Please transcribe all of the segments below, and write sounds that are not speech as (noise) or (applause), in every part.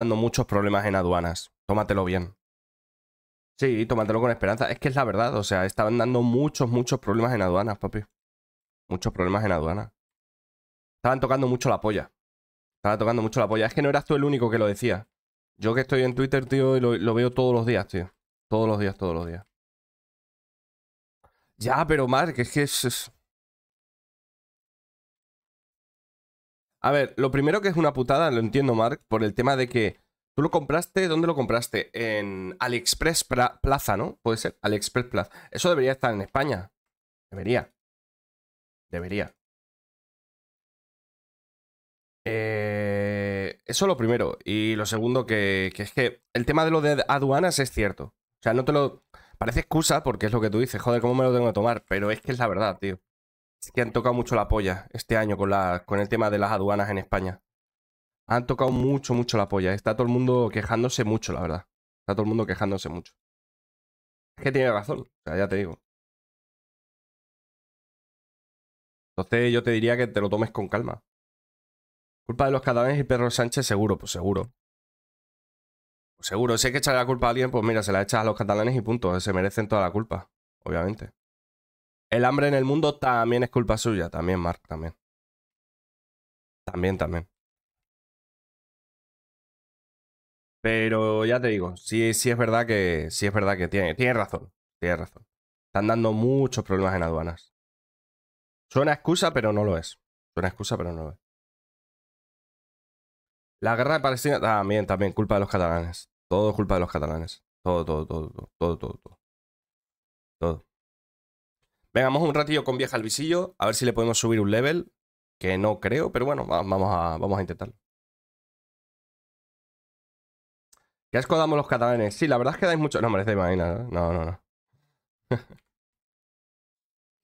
dando muchos problemas en aduanas. Tómatelo bien. Sí, tómatelo con esperanza. Es que es la verdad, o sea, estaban dando muchos, muchos problemas en aduanas, papi. Muchos problemas en aduanas. Estaban tocando mucho la polla. Estaban tocando mucho la polla. Es que no eras tú el único que lo decía. Yo que estoy en Twitter, tío, y lo, veo todos los días, tío. Todos los días, todos los días. Ya, pero Mark, es que es... A ver, lo primero que es una putada, lo entiendo, Mark, por el tema de que tú lo compraste, ¿dónde lo compraste? En AliExpress Plaza, ¿no? Puede ser, AliExpress Plaza. Eso debería estar en España. Debería. Debería. Eh, eso lo primero. Y lo segundo, que, que, es que el tema de lo de aduanas es cierto. O sea, no te lo. Parece excusa porque es lo que tú dices, joder, ¿cómo me lo tengo que tomar? Pero es que es la verdad, tío que han tocado mucho la polla este año con, la, con el tema de las aduanas en España. Han tocado mucho, mucho la polla. Está todo el mundo quejándose mucho, la verdad. Está todo el mundo quejándose mucho. Es que tiene razón, ya te digo. Entonces yo te diría que te lo tomes con calma. Culpa de los catalanes y perros Sánchez, seguro, pues seguro. Pues seguro, si hay que echar la culpa a alguien, pues mira, se la echas a los catalanes y punto. Se merecen toda la culpa, obviamente. El hambre en el mundo también es culpa suya. También, Mark, también. También, también. Pero ya te digo, sí, sí es verdad que. Sí es verdad que tiene, tiene razón. Tiene razón. Están dando muchos problemas en aduanas. Suena excusa, pero no lo es. Suena excusa, pero no lo es. La guerra de Palestina también, también, culpa de los catalanes. Todo culpa de los catalanes. todo, todo, todo, todo, todo. Todo. todo. Vengamos un ratillo con vieja al visillo, a ver si le podemos subir un level, que no creo, pero bueno, vamos a, vamos a intentarlo. ¿Qué asco damos los catalanes? Sí, la verdad es que dais mucho... No, merece no, no, no. (laughs)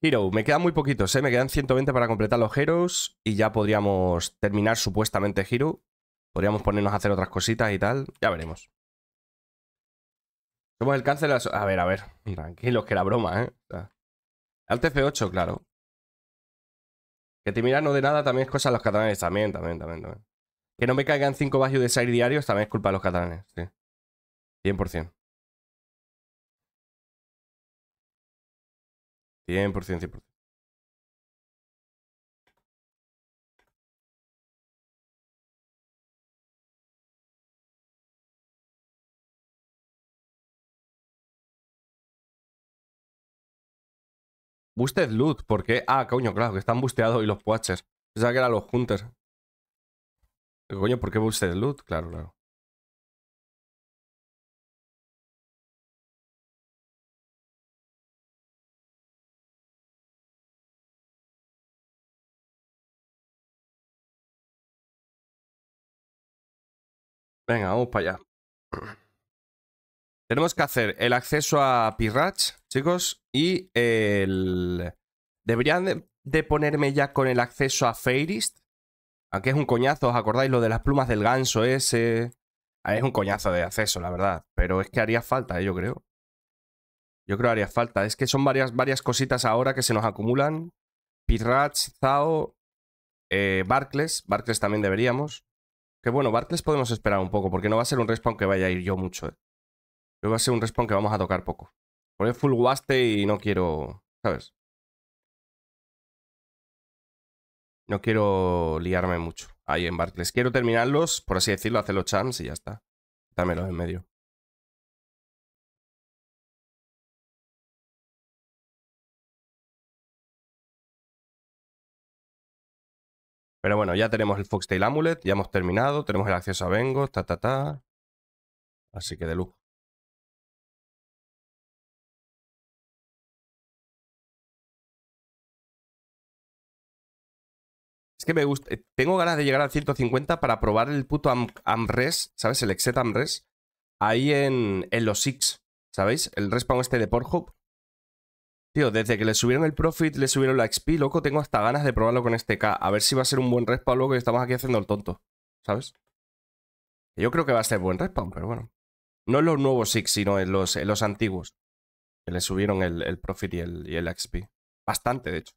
Hero, me quedan muy poquitos, ¿eh? Me quedan 120 para completar los Heroes y ya podríamos terminar supuestamente Hero. Podríamos ponernos a hacer otras cositas y tal. Ya veremos. Somos el cáncer a ver, a ver. Tranquilos, que era broma, ¿eh? Al F8, claro. Que te miran no de nada también es cosa de los catalanes. También, también, también, Que no me caigan 5 bajos de Sair diarios también es culpa de los catalanes. Sí. 100%. 100%, 100%. Boosted loot, ¿por qué? Ah, coño, claro, que están busteados y los watchers. sea que eran los hunters. Coño, ¿por qué boosted loot? Claro, claro. Venga, vamos para allá. (clears throat) Tenemos que hacer el acceso a Pirrach, chicos, y el... Deberían de ponerme ya con el acceso a Feirist, aunque es un coñazo, ¿os acordáis lo de las plumas del ganso ese? Ah, es un coñazo de acceso, la verdad, pero es que haría falta, ¿eh? yo creo. Yo creo que haría falta. Es que son varias, varias cositas ahora que se nos acumulan. Pirrach, Zao, eh, Barclays. Barclays también deberíamos. Que bueno, Barclays podemos esperar un poco, porque no va a ser un respawn que vaya a ir yo mucho. ¿eh? Pero va a ser un respawn que vamos a tocar poco. el full waste y no quiero... ¿Sabes? No quiero liarme mucho ahí en Barclays. Quiero terminarlos, por así decirlo, hacer los champs y ya está. Dámelos en medio. Pero bueno, ya tenemos el Foxtail Amulet, ya hemos terminado, tenemos el acceso a vengo, ta ta ta. Así que de lujo. que me gusta. Eh, tengo ganas de llegar al 150 para probar el puto Amres, ¿sabes? El Exet Amres. Ahí en, en los Six, ¿sabéis? El respawn este de Pornhub. Tío, desde que le subieron el profit, le subieron la XP, loco, tengo hasta ganas de probarlo con este K. A ver si va a ser un buen respawn, loco, que estamos aquí haciendo el tonto. ¿Sabes? Yo creo que va a ser buen respawn, pero bueno. No en los nuevos Six, sino en los, los antiguos. Que le subieron el, profit y el, y el XP. Bastante, de hecho.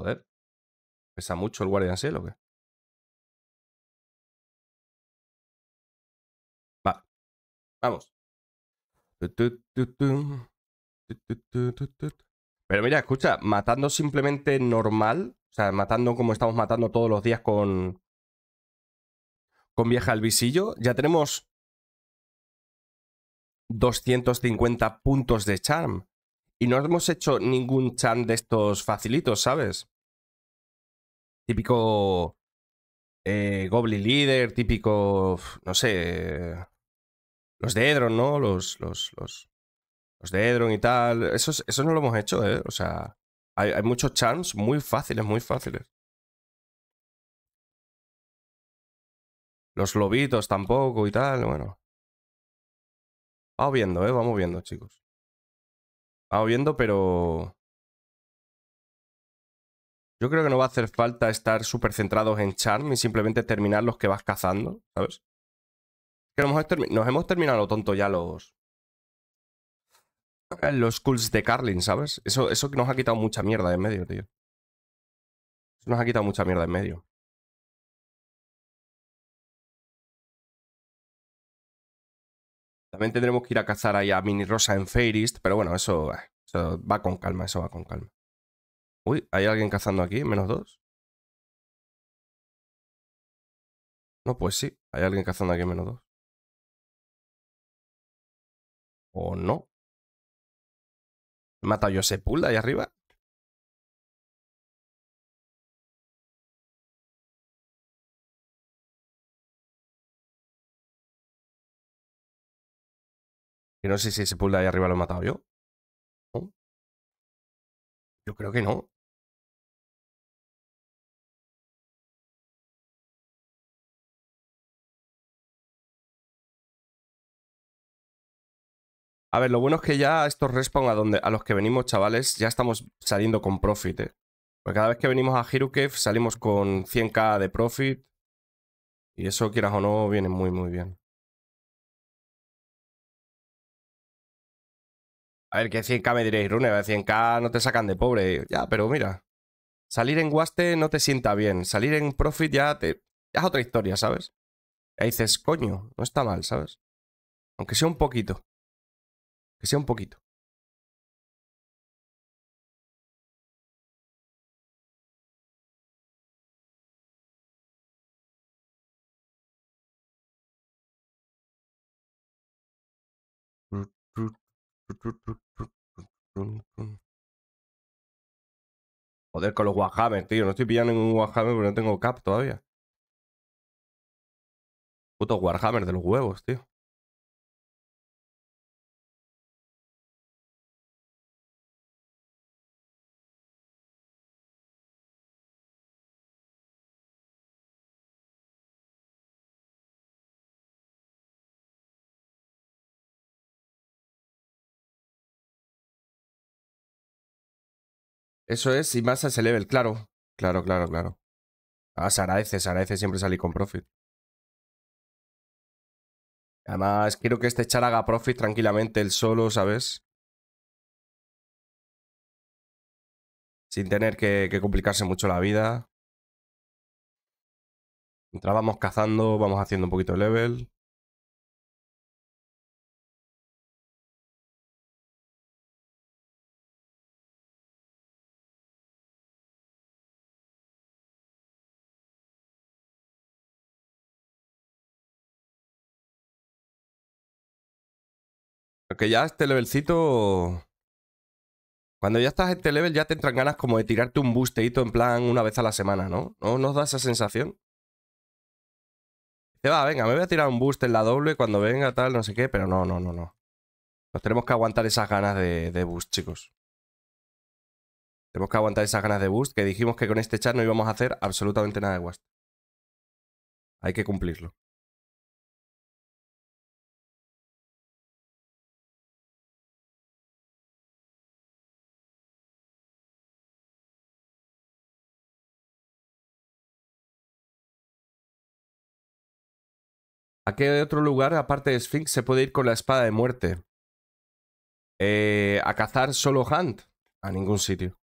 Joder. ¿Pesa mucho el Guardian Seal o qué? Va, Vamos. Pero mira, escucha, matando simplemente normal, o sea, matando como estamos matando todos los días con. con vieja al visillo, ya tenemos 250 puntos de charm. Y no hemos hecho ningún chan de estos facilitos, ¿sabes? Típico eh, Goblin Leader, típico, no sé, los de Edron, ¿no? Los, los, los, los de Edron y tal. Eso, no lo hemos hecho, ¿eh? O sea, hay, muchos chans muy fáciles, muy fáciles. Los lobitos tampoco y tal, bueno. Vamos viendo, ¿eh? Vamos viendo, chicos. Vamos viendo, pero... Yo creo que no va a hacer falta estar súper centrados en Charm y simplemente terminar los que vas cazando, ¿sabes? Que nos, hemos terminado tonto ya los... (clears throat) Los cools de Carlin, ¿sabes? Eso, eso nos ha quitado mucha mierda de en medio, tío. Eso nos ha quitado mucha mierda en medio. También tendremos que ir a cazar ahí a Mini Rosa en Fairist, pero bueno, eso, va con calma, eso va con calma. Uy, hay alguien cazando aquí, menos dos. No, pues sí, hay alguien cazando aquí, menos dos. ¿O no? mata yo a Sepulda ahí arriba? Que no sé si ese pool de ahí arriba lo he matado yo. Yo creo que no. A ver, lo bueno es que ya estos respawn a, donde, a los que venimos, chavales, ya estamos saliendo con profit. Eh. Porque cada vez que venimos a Hirukev salimos con 100k de profit. Y eso, quieras o no, viene muy, muy bien. A ver, que 100k me diréis, Rune, 100k no te sacan de pobre. Ya, pero mira, salir en Guaste no te sienta bien. Salir en Profit ya te... Ya es otra historia, ¿sabes? Y ahí dices, coño, no está mal, ¿sabes? Aunque sea un poquito. Que sea un poquito. Mm, mm. Joder, con los Warhammer, tío. No estoy pillando ningún Warhammer porque no tengo cap todavía. Puto Warhammer de los huevos, tío. Eso es, y más a ese level, claro. Claro, claro, claro. Ah, se agradece, se siempre salir con profit. Además, quiero que este char haga profit tranquilamente el solo, ¿sabes? Sin tener que, que complicarse mucho la vida. Mientras cazando, vamos haciendo un poquito de level. Porque ya este levelcito. Cuando ya estás en este level, ya te entran ganas como de tirarte un busteito en plan una vez a la semana, ¿no? ¿No nos da esa sensación? Dice, va, venga, me voy a tirar un boost en la doble cuando venga, tal, no sé qué, pero no, no, no, no. Nos tenemos que aguantar esas ganas de, de boost, chicos. Tenemos que aguantar esas ganas de boost que dijimos que con este chat no íbamos a hacer absolutamente nada de guast. Hay que cumplirlo. ¿A qué otro lugar, aparte de Sphinx, se puede ir con la espada de muerte? Eh, a cazar solo Hunt. A ningún sitio.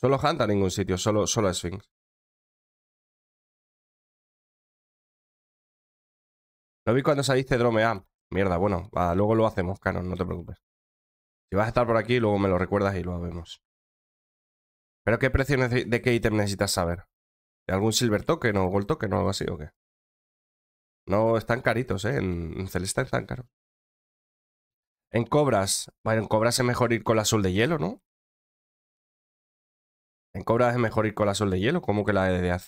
Solo Hunt a ningún sitio, solo, solo a Sphinx. Lo vi cuando saliste Dromea. Mierda, bueno, luego lo hacemos, Canon, no te preocupes. Si vas a estar por aquí, luego me lo recuerdas y lo vemos. ¿Pero qué precio de qué ítem necesitas saber? ¿De algún silver token o gold toque o algo así o qué? No están caritos, ¿eh? En, Celeste están caros. En Cobras. Bueno, en Cobras es mejor ir con la Sol de Hielo, ¿no? En Cobras es mejor ir con la Sol de Hielo, ¿Cómo que la de A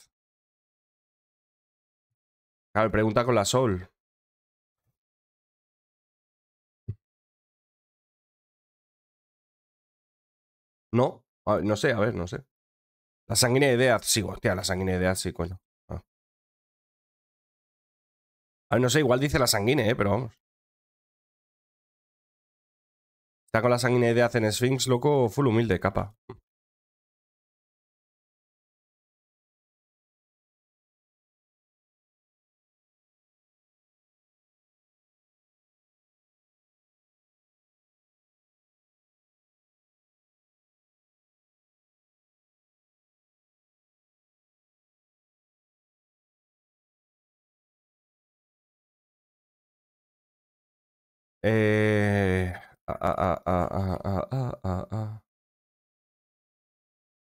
ver, pregunta con la Sol. No, no sé, a ver, no sé. La sanguínea de Death, sí, hostia, la sanguínea de Death, sí, coño. A ver, no sé, igual dice la sanguínea, ¿eh? pero vamos. Está con la sanguínea de hacen Sphinx, loco, full humilde, capa.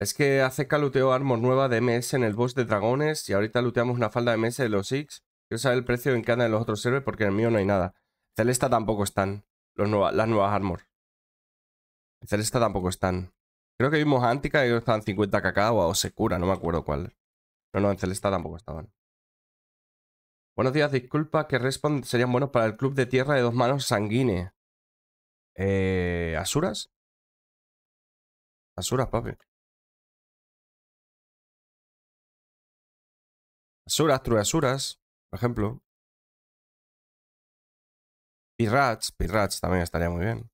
Es que hace luteó armor nueva de MS en el boss de dragones y ahorita luteamos una falda de MS de los X. Quiero saber el precio en cada de los otros servers porque en el mío no hay nada. Celesta tampoco están los las nuevas armor. Celesta tampoco están. Creo que vimos Antica y estaban 50 cacao o a Secura, no me acuerdo cuál. No, no, en Celesta tampoco estaban. Buenos días, disculpa que Respawn serían buenos para el club de tierra de dos manos sanguínea. Eh, ¿Asuras? Asuras, papi. Asuras, Trueasuras, por ejemplo. Pirats, Pirats también estaría muy bien.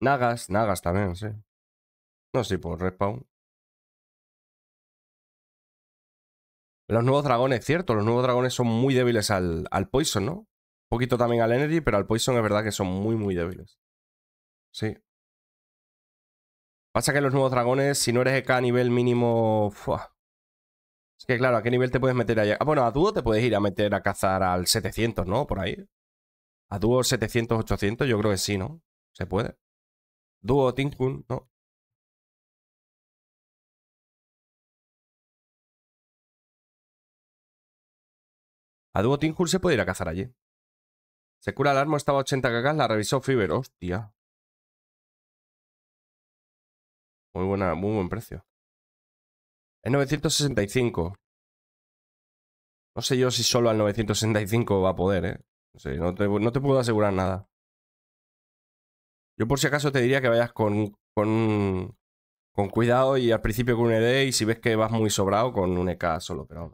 Nagas, Nagas también, sí. No, sí, por respawn. Los nuevos dragones, cierto, los nuevos dragones son muy débiles al, al poison, ¿no? poquito también al Energy, pero al Poison es verdad que son muy, muy débiles. Sí. Pasa que los nuevos dragones, si no eres EK a nivel mínimo... Es que claro, ¿a qué nivel te puedes meter allá? Ah, bueno, a dúo te puedes ir a meter a cazar al 700, ¿no? Por ahí. A dúo 700, 800, yo creo que sí, ¿no? Se puede. Dúo Tinkun, ¿no? A dúo Tinkun se puede ir a cazar allí. Se cura el arma, estaba a 80 cagas, la revisó Fiber. Hostia. Muy buena, muy buen precio. Es 965. No sé yo si solo al 965 va a poder, ¿eh? No, te, puedo asegurar nada. Yo por si acaso te diría que vayas con, con cuidado y al principio con un ED y si ves que vas muy sobrado con un EK solo, pero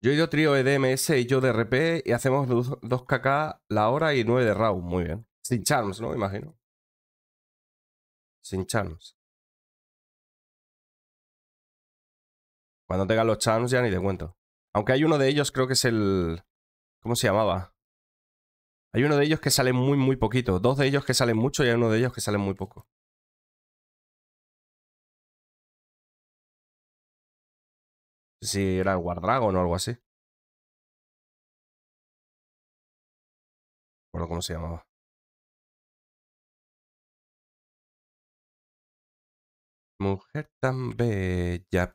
Yo he ido trío DMS y yo de RP y hacemos 2kk la hora y 9 de round. Muy bien. Sin charms, ¿no? Imagino. Sin charms. Cuando tengan los charms ya ni te cuento. Aunque hay uno de ellos, creo que es el... ¿Cómo se llamaba? Hay uno de ellos que sale muy, muy poquito. Dos de ellos que salen mucho y hay uno de ellos que sale muy poco. si era el guardrago, o algo así. No recuerdo cómo se llamaba. Mujer tan bella.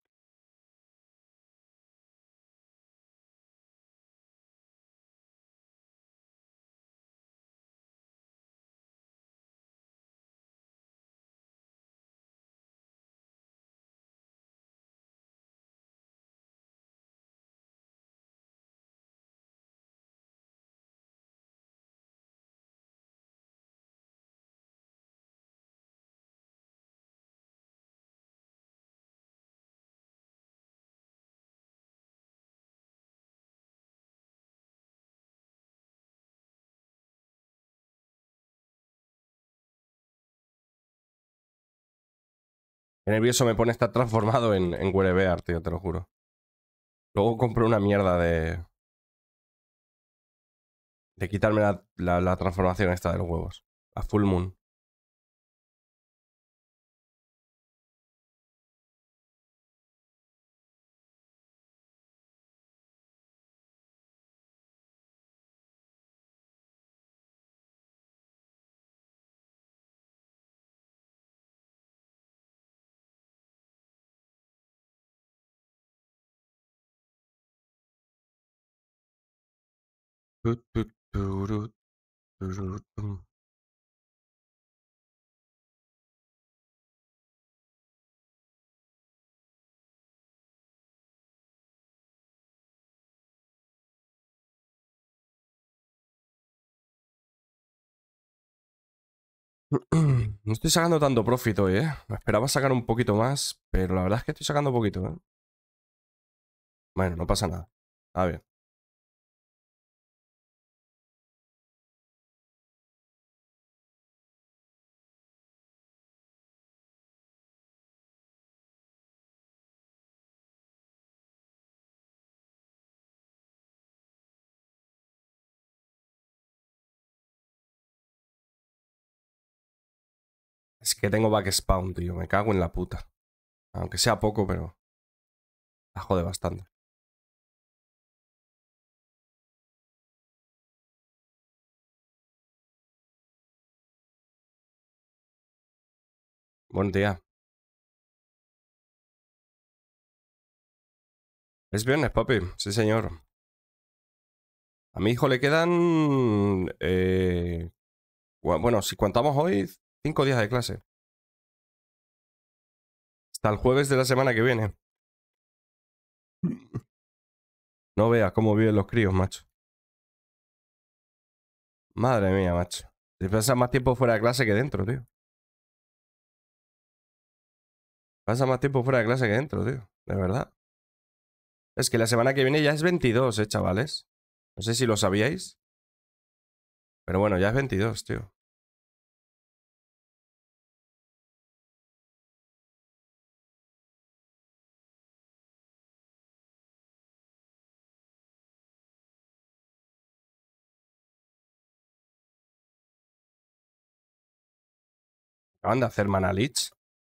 nervioso me pone estar transformado en, en Werebear, tío, te lo juro. Luego compré una mierda de... De quitarme la, la transformación esta de los huevos. A Full Moon. (clears throat) No estoy sacando tanto profit hoy, ¿eh? Esperaba sacar un poquito más, pero la verdad es que estoy sacando poquito, ¿eh? Bueno, no pasa nada. A ver. que tengo backspawn, tío. Me cago en la puta. Aunque sea poco, pero... La jode bastante. Buen día. Es viernes, papi. Sí, señor. A mi hijo le quedan... Eh, bueno, si contamos hoy, Cinco días de clase. Hasta el jueves de la semana que viene. (laughs) No veas cómo viven los críos, macho. Madre mía, macho. Si pasa más tiempo fuera de clase que dentro, tío. Pasa más tiempo fuera de clase que dentro, tío. De verdad. Es que la semana que viene ya es 22, eh, chavales. No sé si lo sabíais. Pero bueno, ya es 22, tío. Acaban de hacer Mana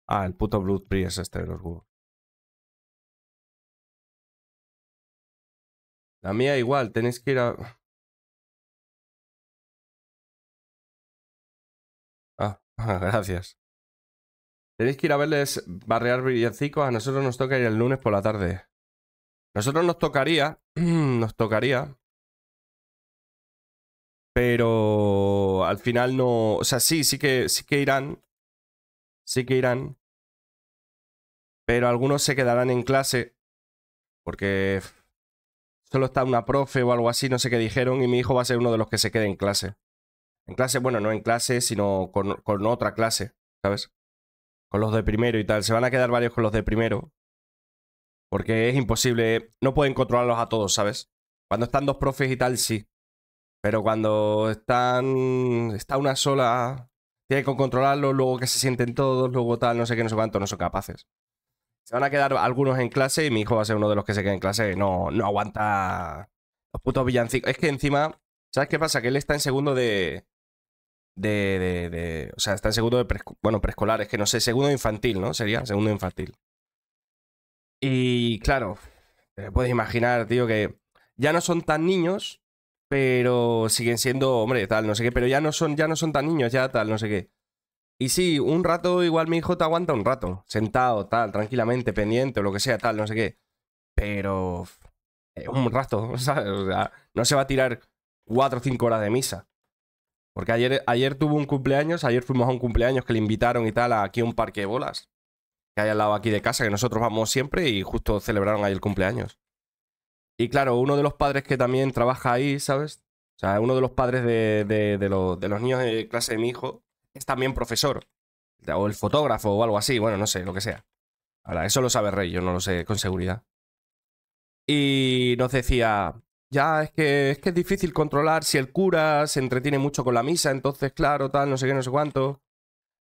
Ah, el puto Blood es este de los Google. La mía igual, tenéis que ir a... Ah, (laughs) gracias. Tenéis que ir a verles barrear brillancicos. A nosotros nos toca ir el lunes por la tarde. Nosotros nos tocaría... (clears throat) nos tocaría... Pero al final no... O sea, sí, sí que, sí que irán, sí que irán, pero algunos se quedarán en clase porque solo está una profe o algo así, no sé qué dijeron, y mi hijo va a ser uno de los que se quede en clase. En clase, bueno, no en clase, sino con, otra clase, ¿sabes? Con los de primero y tal. Se van a quedar varios con los de primero. Porque es imposible, no pueden controlarlos a todos, ¿sabes? Cuando están dos profes y tal, sí. Pero cuando están. está una sola tiene que controlarlo, luego que se sienten todos, luego tal, no sé qué, no sé cuánto, no son capaces. Se van a quedar algunos en clase y mi hijo va a ser uno de los que se queda en clase. No, no aguanta los putos villancicos. Es que encima, ¿sabes qué pasa? Que él está en segundo de. De, de, o sea, está en segundo de bueno, preescolar, es que no sé, segundo infantil, ¿no? Sería segundo infantil. Y claro, te puedes imaginar, tío, que ya no son tan niños, pero siguen siendo, hombre, tal, no sé qué, pero ya no son, ya no son tan niños, ya tal, no sé qué. Y sí, un rato igual mi hijo te aguanta un rato, sentado, tal, tranquilamente, pendiente o lo que sea, tal, no sé qué. Pero eh, un rato, (laughs) O sea, no se va a tirar cuatro o cinco horas de misa. Porque ayer, ayer tuvo un cumpleaños, ayer fuimos a un cumpleaños que le invitaron y tal aquí a un parque de bolas, que hay al lado aquí de casa, que nosotros vamos siempre y justo celebraron ahí el cumpleaños. Y claro, uno de los padres que también trabaja ahí, ¿sabes? O sea, uno de los padres de, los, niños de clase de mi hijo es también profesor. O el fotógrafo o algo así, bueno, no sé, lo que sea. Ahora, eso lo sabe Rey, yo no lo sé con seguridad. Y nos decía, ya, es que, es que es difícil controlar si el cura se entretiene mucho con la misa, entonces, claro, tal, no sé qué, no sé cuánto.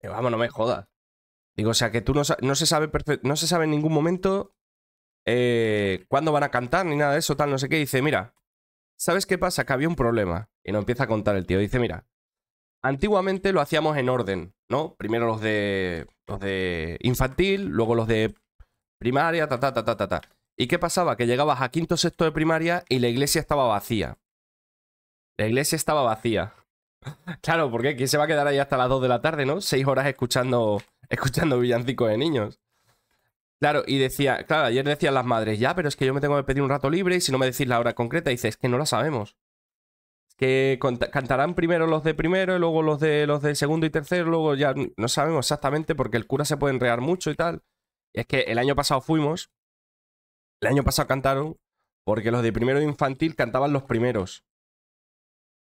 Y vamos, no me jodas. Digo, o sea, que tú no, se sabe no se sabe en ningún momento eh, cuándo van a cantar ni nada de eso, tal, no sé qué. dice, mira, ¿sabes qué pasa? Que había un problema. Y nos empieza a contar el tío. Dice, mira, antiguamente lo hacíamos en orden, ¿no? Primero los de, los de infantil, luego los de primaria, ta, ta, ta, ta, ta, ta. ¿Y qué pasaba? Que llegabas a quinto sexto de primaria y la iglesia estaba vacía. La iglesia estaba vacía. (laughs) claro, porque ¿quién se va a quedar ahí hasta las 2 de la tarde, no? Seis horas escuchando, escuchando villancicos de niños. Claro, y decía, claro, ayer decían las madres, ya, pero es que yo me tengo que pedir un rato libre y si no me decís la hora concreta, dices, es que no la sabemos. Es que cantarán primero los de primero y luego los de los de segundo y tercero, luego ya no sabemos exactamente porque el cura se puede enrear mucho y tal. Y es que el año pasado fuimos, el año pasado cantaron porque los de primero de infantil cantaban los primeros.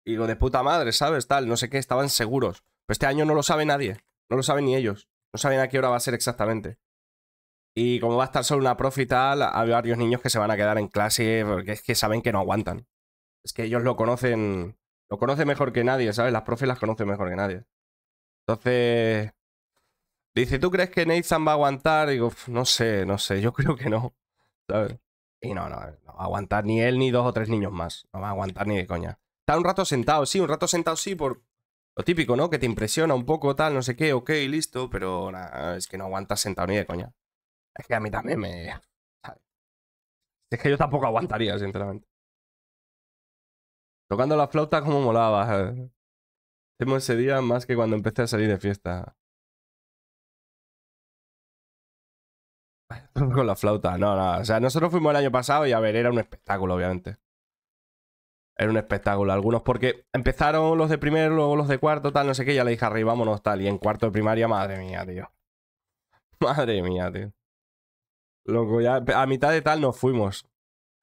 Y los de puta madre, ¿sabes? Tal, no sé qué, estaban seguros. Pero este año no lo sabe nadie, no lo saben ni ellos, no saben a qué hora va a ser exactamente. Y como va a estar solo una profe y tal, hay varios niños que se van a quedar en clase porque es que saben que no aguantan. Es que ellos lo conocen, lo conocen mejor que nadie, ¿sabes? Las profes las conocen mejor que nadie. Entonces, dice, ¿tú crees que Nathan va a aguantar? Y digo, no sé, no sé, yo (laughs) creo que no, Y no, no, no va a aguantar ni él ni dos o tres niños más. No va a aguantar ni de coña. Está un rato sentado, sí, un rato sentado, sí, por, lo típico, ¿no? Que te impresiona un poco, tal, no sé qué, ok, listo, pero es que no aguantas sentado ni de coña. Es que a mí también me. Es que yo tampoco aguantaría, pues sinceramente. Tocando la flauta como molaba. Hicimos ese día más que cuando empecé a salir de fiesta. (laughs) Con la flauta, no, no. O sea, nosotros fuimos el año pasado y a ver, era un espectáculo, obviamente. Era un espectáculo. Algunos porque empezaron los de primero, luego los de cuarto, tal, no sé qué. Ya le dije arriba, vámonos, tal. Y en cuarto de primaria, madre mía, tío. (laughs) Madre mía, tío ya a mitad de tal nos fuimos.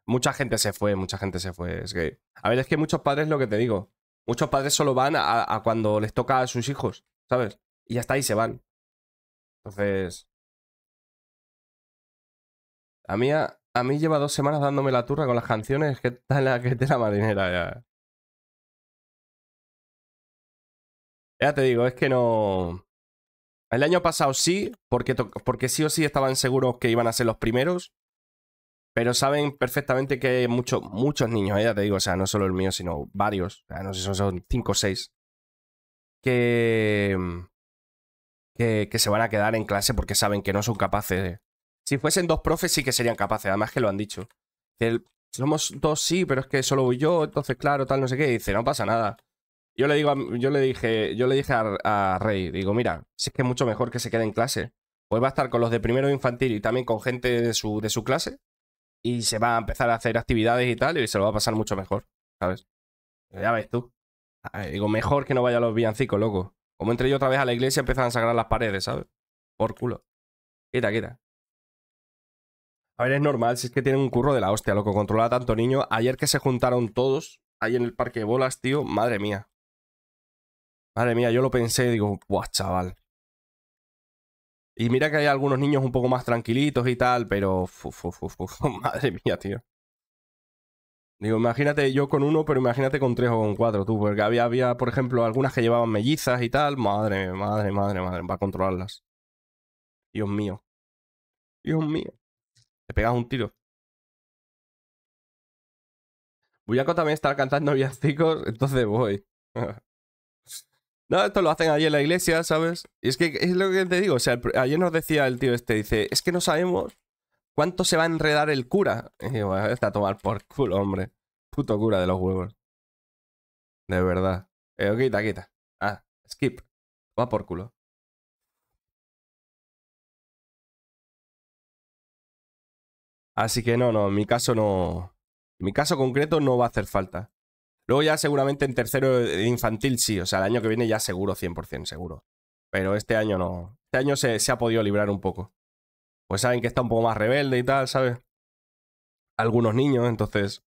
Mucha gente se fue, mucha gente se fue. Es que, a ver, es que muchos padres, lo que te digo, muchos padres solo van a, cuando les toca a sus hijos, ¿sabes? Y hasta ahí se van. Entonces. A mí, a, mí lleva dos semanas dándome la turra con las canciones. ¿Qué tal la, que la marinera ya? Ya te digo, es que no. El año pasado sí, porque, porque sí o sí estaban seguros que iban a ser los primeros. Pero saben perfectamente que muchos, muchos niños, ¿eh? ya te digo, o sea, no solo el mío, sino varios, no sé si son 5 o 6, mm, que, que, se van a quedar en clase porque saben que no son capaces. Si fuesen dos profes, sí que serían capaces, además que lo han dicho. somos dos, sí, pero es que solo voy yo, entonces, claro, tal, no sé qué. dice, no pasa nada. Yo le, digo yo le dije, yo le dije a, Rey, digo, mira, si es que es mucho mejor que se quede en clase. Pues va a estar con los de primero infantil y también con gente de su, de su clase. Y se va a empezar a hacer actividades y tal, y se lo va a pasar mucho mejor, ¿sabes? Ya ves tú. Ah, digo, mejor que no vaya a los villancicos, loco. Como entre yo otra vez a la iglesia, empiezan a sacar las paredes, ¿sabes? Por culo. Quita, quita. A ver, es normal, si es que tienen un curro de la hostia, loco, controlar tanto niño. Ayer que se juntaron todos, ahí en el parque de bolas, tío, madre mía. Madre mía, yo lo pensé y digo, guau, chaval. Y mira que hay algunos niños un poco más tranquilitos y tal, pero... (laughs) madre mía, tío. Digo, imagínate yo con uno, pero imagínate con tres o con cuatro, tú. Porque había, había por ejemplo, algunas que llevaban mellizas y tal. Madre, madre, madre, madre. Va a controlarlas. Dios mío. Dios mío. Te pegas un tiro. Buyaco también está cantando chicos. entonces voy. (laughs) No, esto lo hacen allí en la iglesia, ¿sabes? Y es que es lo que te digo, o sea, ayer nos decía el tío este, dice, es que no sabemos cuánto se va a enredar el cura. (laughs) Y digo, ah, está a tomar por culo, hombre. Puto cura de los huevos. De verdad. quita, eh, quita. Ah, skip. Va por culo. Así que no, no, en mi caso no. En mi caso concreto no va a hacer falta. Luego ya seguramente en tercero infantil sí, o sea, el año que viene ya seguro, 100%, seguro. Pero este año no. Este año se, ha podido librar un poco. Pues saben que está un poco más rebelde y tal, ¿sabes? Algunos niños, entonces...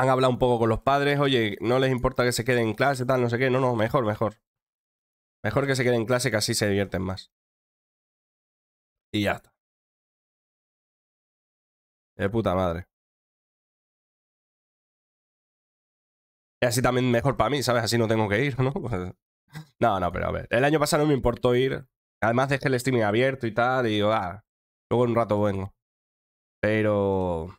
Han hablado un poco con los padres, oye, no les importa que se queden en clase, tal, no sé qué. No, no, mejor, mejor. Mejor que se queden en clase, que así se divierten más. Y ya está. De puta madre. Y así también mejor para mí, ¿sabes? Así no tengo que ir, ¿no? (laughs) no, no, pero a ver. El año pasado no me importó ir. Además que el streaming abierto y tal, y digo, ah, luego en un rato vengo. Pero...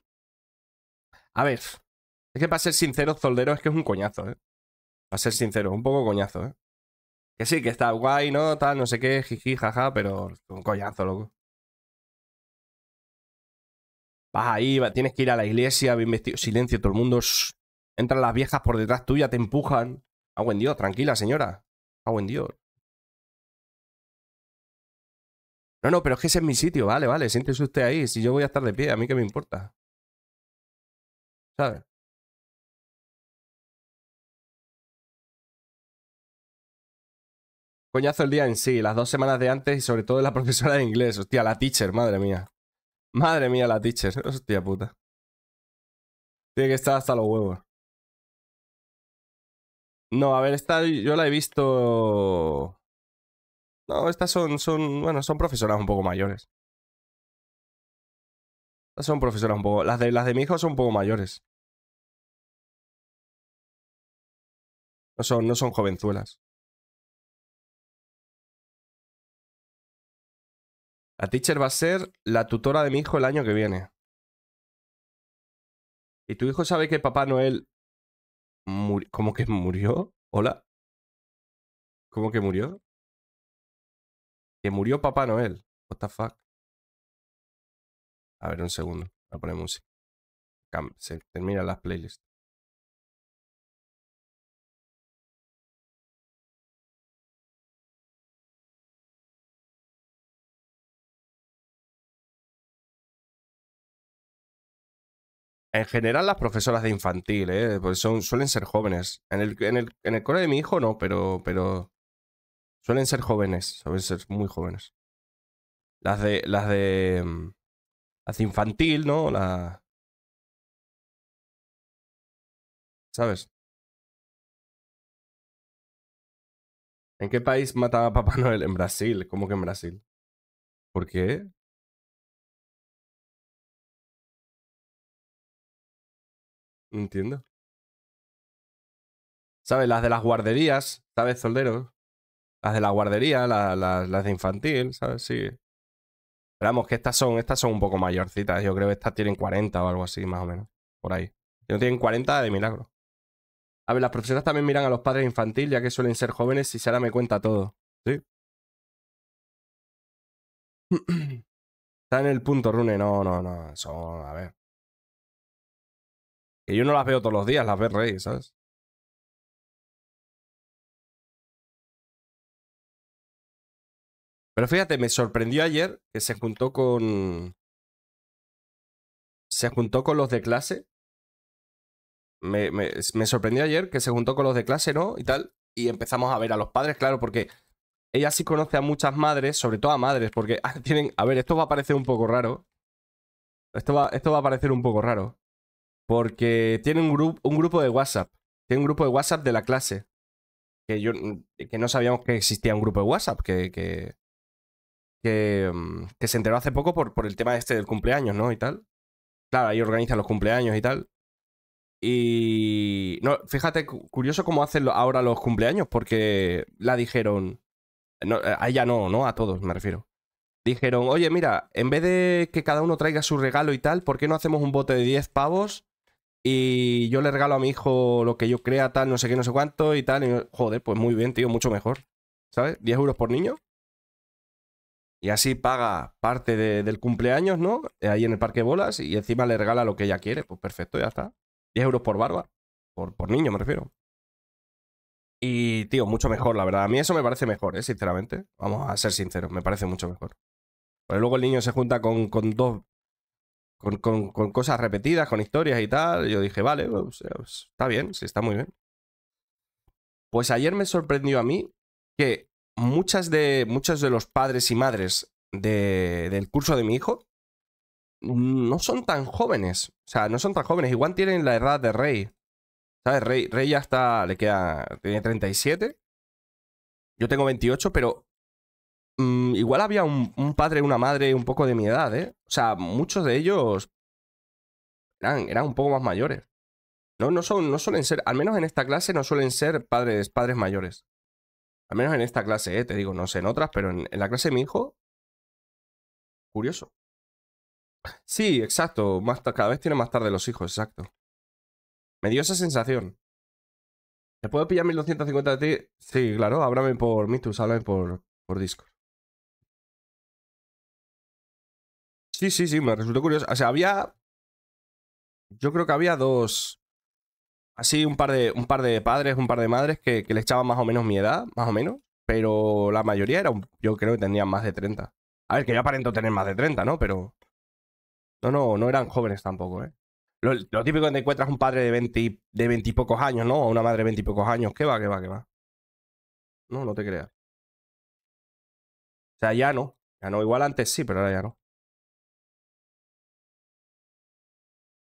A ver. Es que para ser sincero, Zoldero es que es un coñazo, ¿eh? Para ser sincero, un poco coñazo, ¿eh? Que sí, que está guay, ¿no? Tal, no sé qué, jiji, jaja, pero un coñazo, loco. Vas ahí, tienes que ir a la iglesia, Silencio, todo el mundo. Entran las viejas por detrás tuya, te empujan. a buen Dios, tranquila, señora. A buen Dios. No, no, pero es que ese es mi sitio, vale, vale, siéntese usted ahí. Si yo voy a estar de pie, a mí qué me importa. ¿Sabes? Coñazo el día en sí, las dos semanas de antes y sobre todo la (laughs) profesora de inglés. Hostia, la teacher, madre mía. Madre mía, la teacher. (laughs) Hostia puta. Tiene que estar hasta los huevos. No, a ver, esta yo la he visto. No, estas son, son. Bueno, son profesoras un poco mayores. Estas son profesoras un poco. Las de, las de mi hijo son un poco mayores. No son, no son jovenzuelas. La teacher va a ser la tutora de mi hijo el año que viene. ¿Y tu hijo sabe que Papá Noel ¿Cómo que murió? ¿Hola? ¿Cómo que murió? Que murió Papá Noel. What the fuck? A ver, un segundo. la a poner música. Se terminan las playlists. en general las profesoras de infantil, ¿eh? Pues son, suelen ser jóvenes. En el, en, el, de mi hijo no, pero, pero suelen ser jóvenes, suelen ser muy jóvenes. Las de, las de, mm, las infantil, ¿no? La... ¿Sabes? ¿En qué país mataba a Papá Noel? En Brasil. ¿Cómo que en Brasil? ¿Por qué? entiendo. ¿Sabes? Las de las guarderías, ¿sabes, solderos? Las de la guardería, las de infantil, ¿sabes? Sí. Pero vamos, que estas son, estas son un poco mayorcitas. Yo creo que estas tienen 40 o algo así, más o menos. Por ahí. Si no tienen 40, de milagro. A ver, las profesoras también miran a los padres infantil, ya que suelen ser jóvenes, y Sara me cuenta todo. Sí. (clears throat) Está en el punto, Rune. No, no, no. Son, a ver yo no las veo todos los días, las ve Rey, ¿sabes? Pero fíjate, me sorprendió ayer que se juntó con. Se juntó con los de clase. Me, me, sorprendió ayer que se juntó con los de clase, ¿no? Y tal. Y empezamos a ver a los padres, claro, porque ella sí conoce a muchas madres, sobre todo a madres, porque (laughs) tienen. A ver, esto va a parecer un poco raro. Esto esto va a parecer un poco raro. Porque tiene un, grupo un grupo de WhatsApp. Tiene un grupo de WhatsApp de la clase. Que, yo, que no sabíamos que existía un grupo de WhatsApp. Mm, que, se enteró hace poco por, por el tema este del cumpleaños, ¿no? Y tal. Claro, ahí organizan los cumpleaños y tal. Y. No, fíjate, curioso cómo hacen ahora los cumpleaños, porque la dijeron. Eh, a ella no, ¿no? A todos me refiero. Dijeron, oye, mira, en vez de que cada uno traiga su regalo y tal, ¿por qué no hacemos un bote de 10 pavos y yo le regalo a mi hijo lo que yo crea, tal, no sé qué, no sé cuánto y tal. Y, joder, pues muy bien, tío, mucho mejor. ¿Sabes? 10 euros por niño. Y así paga parte del cumpleaños, ¿no? Ahí en el parque bolas y encima le regala lo que ella quiere. Pues perfecto, ya está. 10 euros por barba. Por, por niño, me refiero. Y, tío, mucho mejor, la verdad. A mí eso me parece mejor, ¿eh? Sinceramente. Vamos a ser sinceros, me parece mucho mejor. Pero luego el niño se junta con, con dos con, cosas repetidas, con historias y tal. Yo dije, vale, pues, está bien, sí, está muy bien. Pues ayer me sorprendió a mí que muchas de, muchos de los padres y madres de, del curso de mi hijo no son tan jóvenes. O sea, no son tan jóvenes. Igual tienen la edad de Rey. ¿Sabes? Rey, Rey ya está, le queda, tiene 37. Yo tengo 28, pero Mm, igual había un, un padre, una madre un poco de mi edad, ¿eh? O sea, muchos de ellos eran, eran un poco más mayores. No, no, son, no suelen ser, al menos en esta clase no suelen ser padres, padres mayores. Al menos en esta clase, ¿eh? te digo, no sé en otras, pero en, la clase de mi hijo, curioso. Sí, exacto, cada vez tiene más tarde los hijos, exacto. Me dio esa sensación. ¿Te puedo pillar 1250 de ti? Sí, claro, háblame por Mitus, háblame por, por Discord. Sí, sí, sí, me resultó curioso. O sea, había. Yo creo que había dos. Así, un par de, un par de padres, un par de madres que, que le echaban más o menos mi edad, más o menos. Pero la mayoría era. Yo creo que tenían más de 30. A ver, que yo aparento tener más de 30, ¿no? Pero. No, no, no eran jóvenes tampoco, ¿eh? Lo, típico que te encuentras un padre de 20, de 20 y pocos años, ¿no? O una madre de 20 y pocos años. ¿Qué va, qué va, qué va? No, no te creas. O sea, ya no. Ya no. Igual antes sí, pero ahora ya no.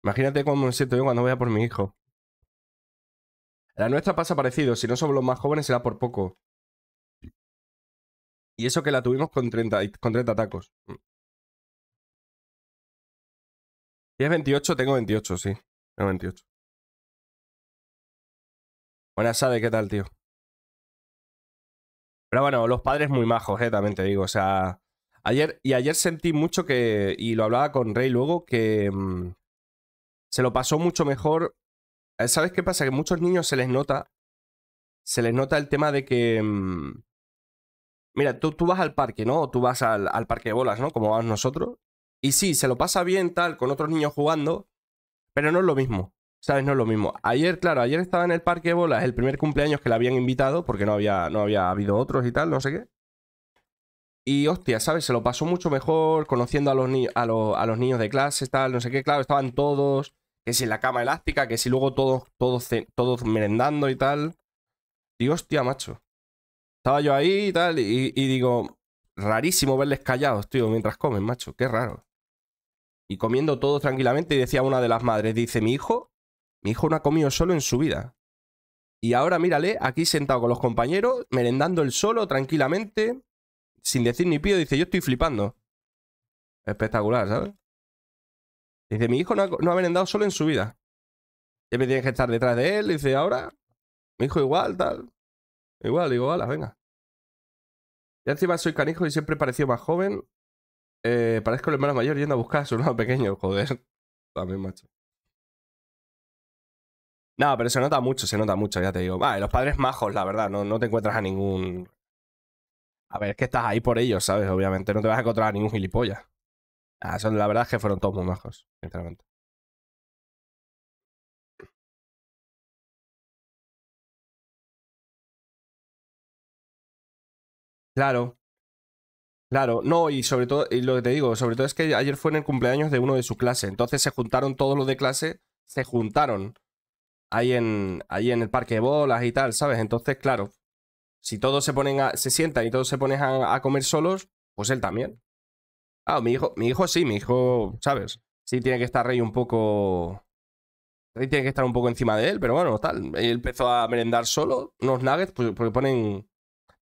Imagínate cómo me siento yo cuando voy a por mi hijo. La nuestra pasa parecido, si no somos los más jóvenes será por poco. Y eso que la tuvimos con 30, con 30 tacos. 28, mm. tengo 28, sí. Tengo 28. Buenas, Sade, ¿qué tal, tío? Pero bueno, los padres muy majos, eh, también te digo. O sea, ayer, y ayer sentí mucho que, y lo hablaba con Rey luego, que... Mm, se lo pasó mucho mejor. Eh, ¿Sabes qué pasa? Que a muchos niños se les nota. Se les nota el tema de que. Mm, mira, tú, tú vas al parque, ¿no? tú vas al, parque de bolas, ¿no? Como vamos nosotros. Y sí, se lo pasa bien, tal, con otros niños jugando. Pero no es lo mismo. ¿Sabes? No es lo mismo. Ayer, claro, ayer estaba en el parque de bolas, el primer cumpleaños que le habían invitado, porque no había, no había habido otros y tal, no sé qué. Y hostia, ¿sabes? Se lo pasó mucho mejor conociendo a los, a los niños de clase, tal, no sé qué. Claro, estaban todos. Que si la cama elástica, que si luego todos, todos, todos merendando y tal. Y hostia, macho. Estaba yo ahí y tal, y, digo, rarísimo verles callados, tío, mientras comen, macho. Qué raro. Y comiendo todo tranquilamente, y decía una de las madres, dice, mi hijo, mi hijo no ha comido solo en su vida. Y ahora mírale, aquí sentado con los compañeros, merendando el solo tranquilamente, sin decir ni pío, dice, yo estoy flipando. Espectacular, ¿sabes? Dice, mi hijo no ha, no solo en su vida. me tienes que estar detrás de él. Dice, ahora, mi hijo igual, tal. Igual, digo, ala, venga. Ya encima soy canijo y siempre he parecido más joven. Eh, parezco el hermano mayor yendo a buscar a su hermano pequeño, joder. (laughs) También, macho. No, pero se nota mucho, se nota mucho, ya te digo. Vale, los padres majos, la verdad, no, no te encuentras a ningún. A ver, es que estás ahí por ellos, ¿sabes? Obviamente no te vas a encontrar a ningún gilipollas. Ah, son, la verdad es que fueron todos muy majos, sinceramente. Claro, Claro, no, y sobre todo, y lo que te digo, sobre todo es que ayer fue en el cumpleaños de uno de su clase, entonces se juntaron todos los de clase, se juntaron ahí en, en el parque de bolas y tal, ¿sabes? Entonces, claro, si todos se ponen a, se sientan y todos se ponen a comer solos, pues él también. Ah, mi hijo, mi hijo sí, mi hijo, ¿sabes? Sí tiene que estar Rey un poco... Rey tiene que estar un poco encima de él, pero bueno, tal. Él empezó a merendar solo unos nuggets, pues, porque ponen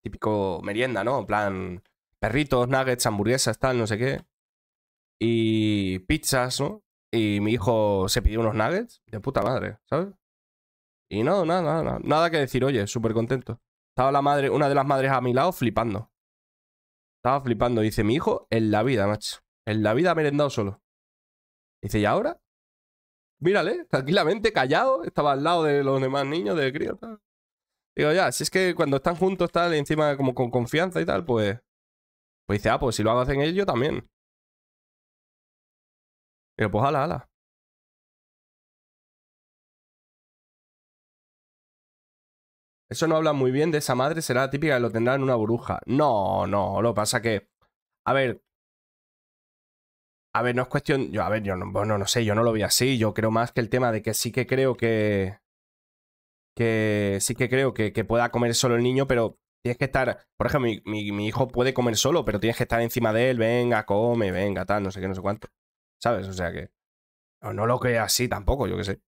típico merienda, ¿no? En plan, perritos, nuggets, hamburguesas, tal, no sé qué. Y pizzas, ¿no? Y mi hijo se pidió unos nuggets de puta madre, ¿sabes? Y no, nada, nada, nada que decir, oye, súper contento. Estaba la madre, una de las madres a mi lado flipando. Estaba flipando. Dice, mi hijo en la vida, macho. En la vida ha merendado solo. Dice, ¿y ahora? Mírale, tranquilamente, callado. Estaba al lado de los demás niños, de crío. Digo, ya, si es que cuando están juntos, tal, encima como con confianza y tal, pues... Pues dice, ah, pues si lo hago hacen ellos, también. Pero pues ala, ala. Eso no habla muy bien de esa madre, será típica que lo tendrá en una bruja. No, no, lo pasa que. A ver. A ver, no es cuestión. Yo, a ver, yo no, bueno, no sé, yo no lo vi así. Yo creo más que el tema de que sí que creo que. Que sí que creo que, que pueda comer solo el niño, pero tienes que estar. Por ejemplo, mi, hijo puede comer solo, pero tienes que estar encima de él. Venga, come, venga, tal, no sé qué, no sé cuánto. ¿Sabes? O sea que. No, lo creo así tampoco, yo qué sé.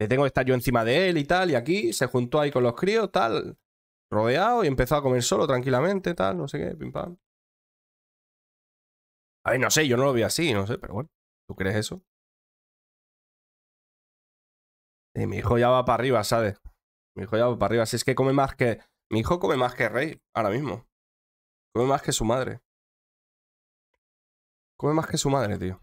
Le tengo que estar yo encima de él y tal, y aquí se juntó ahí con los críos, tal, rodeado y empezó a comer solo tranquilamente, tal, no sé qué, pim pam. A ver, no sé, yo no lo vi así, no sé, pero bueno, ¿tú crees eso? Y eh, mi hijo ya va para arriba, ¿sabes? Mi hijo ya va para arriba, si es que come más que... Mi hijo come más que Rey ahora mismo. Come más que su madre. Come más que su madre, tío.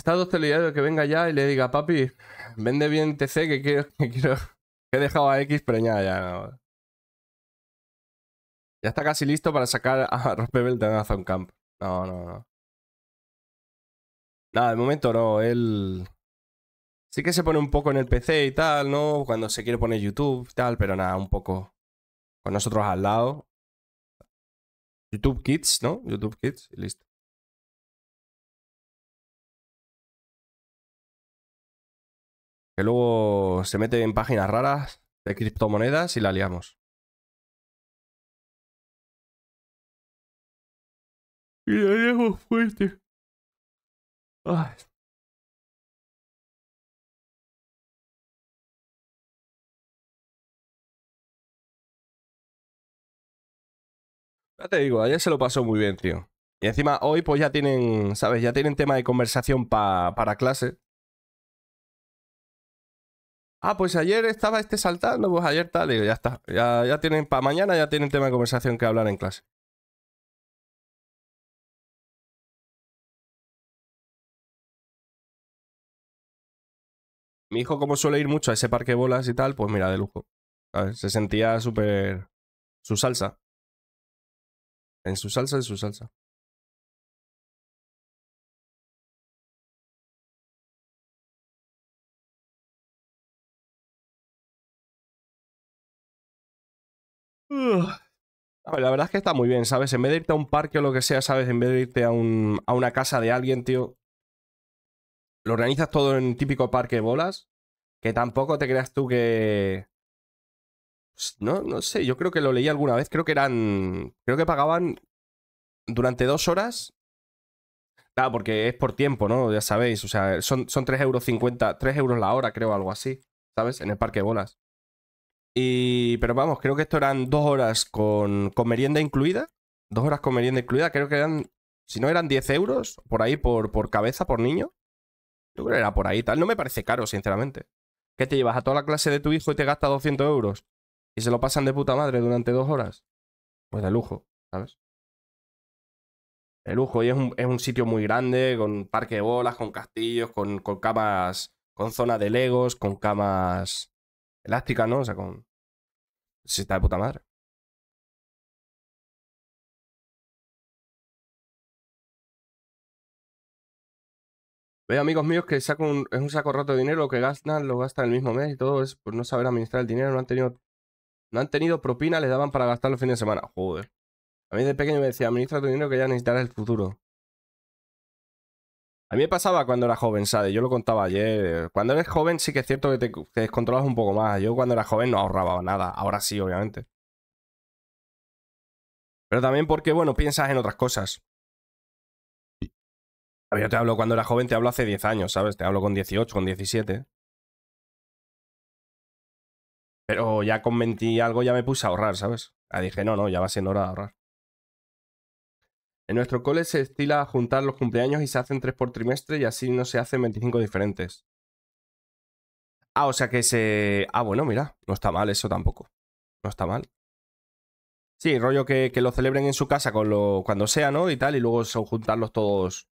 Está dos de este que venga ya y le diga, papi, vende bien TC que quiero, que he dejado a X preñada ya. Ya está casi listo para sacar a Rospebel de Amazon Camp. No, no, no. Nada, de momento no. Él sí que se pone un poco en el PC y tal, ¿no? Cuando se quiere poner YouTube y tal, pero nada, un poco con nosotros al lado. YouTube Kids, ¿no? YouTube Kids listo. Que luego se mete en páginas raras de criptomonedas y la liamos. Y la liamos fuerte. Ah. Ya te digo, ayer se lo pasó muy bien, tío. Y encima hoy pues ya tienen, ¿sabes? Ya tienen tema de conversación para clase. Ah, pues ayer estaba este saltando, pues ayer tal, digo, ya está. Ya, tienen, para mañana ya tienen tema de conversación que hablar en clase. Mi hijo, como suele ir mucho a ese parque bolas y tal, pues mira, de lujo. Se sentía súper. su salsa. En su salsa, en su salsa. la verdad es que está muy bien, ¿sabes? En vez de irte a un parque o lo que sea, ¿sabes? En vez de irte a, un, a una casa de alguien, tío. Lo organizas todo en típico parque de bolas. Que tampoco te creas tú que. Pues, no, no sé, yo creo que lo leí alguna vez. Creo que eran. Creo que pagaban durante dos horas. Claro, porque es por tiempo, ¿no? Ya sabéis. O sea, son, son 3,50 euros. 3 euros la hora, creo, algo así. ¿Sabes? En el parque de bolas. Y, pero vamos, creo que esto eran dos horas con, con merienda incluida. Dos horas con merienda incluida. Creo que eran, si no eran 10 euros por ahí por, por cabeza, por niño. Yo creo que era por ahí tal. No me parece caro, sinceramente. ¿Qué te llevas a toda la clase de tu hijo y te gasta 200 euros? Y se lo pasan de puta madre durante dos horas. Pues de lujo, ¿sabes? De lujo. Y es un, sitio muy grande, con parque de bolas, con castillos, con, con camas, con zona de legos, con camas elástica, ¿no? O sea, con. Si está de puta madre. Veo amigos míos que saco un, es un saco rato de dinero, que gastan, lo gastan el mismo mes y todo es por no saber administrar el dinero, no han tenido, no han tenido propina, les daban para gastar los fines de semana. Joder. A mí de pequeño me decía, administra tu dinero que ya necesitarás el futuro. A mí me pasaba cuando era joven, ¿sabes? Yo lo contaba ayer. Cuando eres joven sí que es cierto que te, te descontrolas un poco más. Yo cuando era joven no ahorraba nada. Ahora sí, obviamente. Pero también porque, bueno, piensas en otras cosas. A mí yo te hablo cuando era joven, te hablo hace 10 años, ¿sabes? Te hablo con 18, con 17. Pero ya con 20 algo ya me puse a ahorrar, ¿sabes? Ya dije, no, no, ya va siendo hora de ahorrar. En nuestro cole se estila juntar los cumpleaños y se hacen tres por trimestre y así no se hacen 25 diferentes. Ah, o sea que se... Ah, bueno, mira, no está mal eso tampoco. No está mal. Sí, rollo que, que lo celebren en su casa con lo, cuando sea, ¿no? Y tal, y luego son juntarlos todos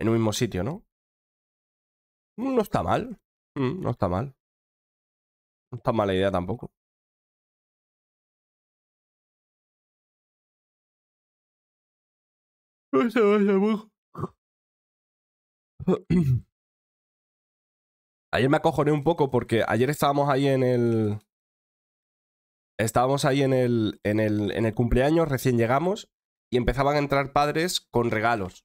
en un mismo sitio, ¿no? Mm, no está mal. Mm, no está mal. No está mala idea tampoco. (clears throat) Ayer me acojoné un poco porque ayer estábamos ahí en el. Estábamos ahí en el, en el, cumpleaños, recién llegamos, y empezaban a entrar padres con regalos.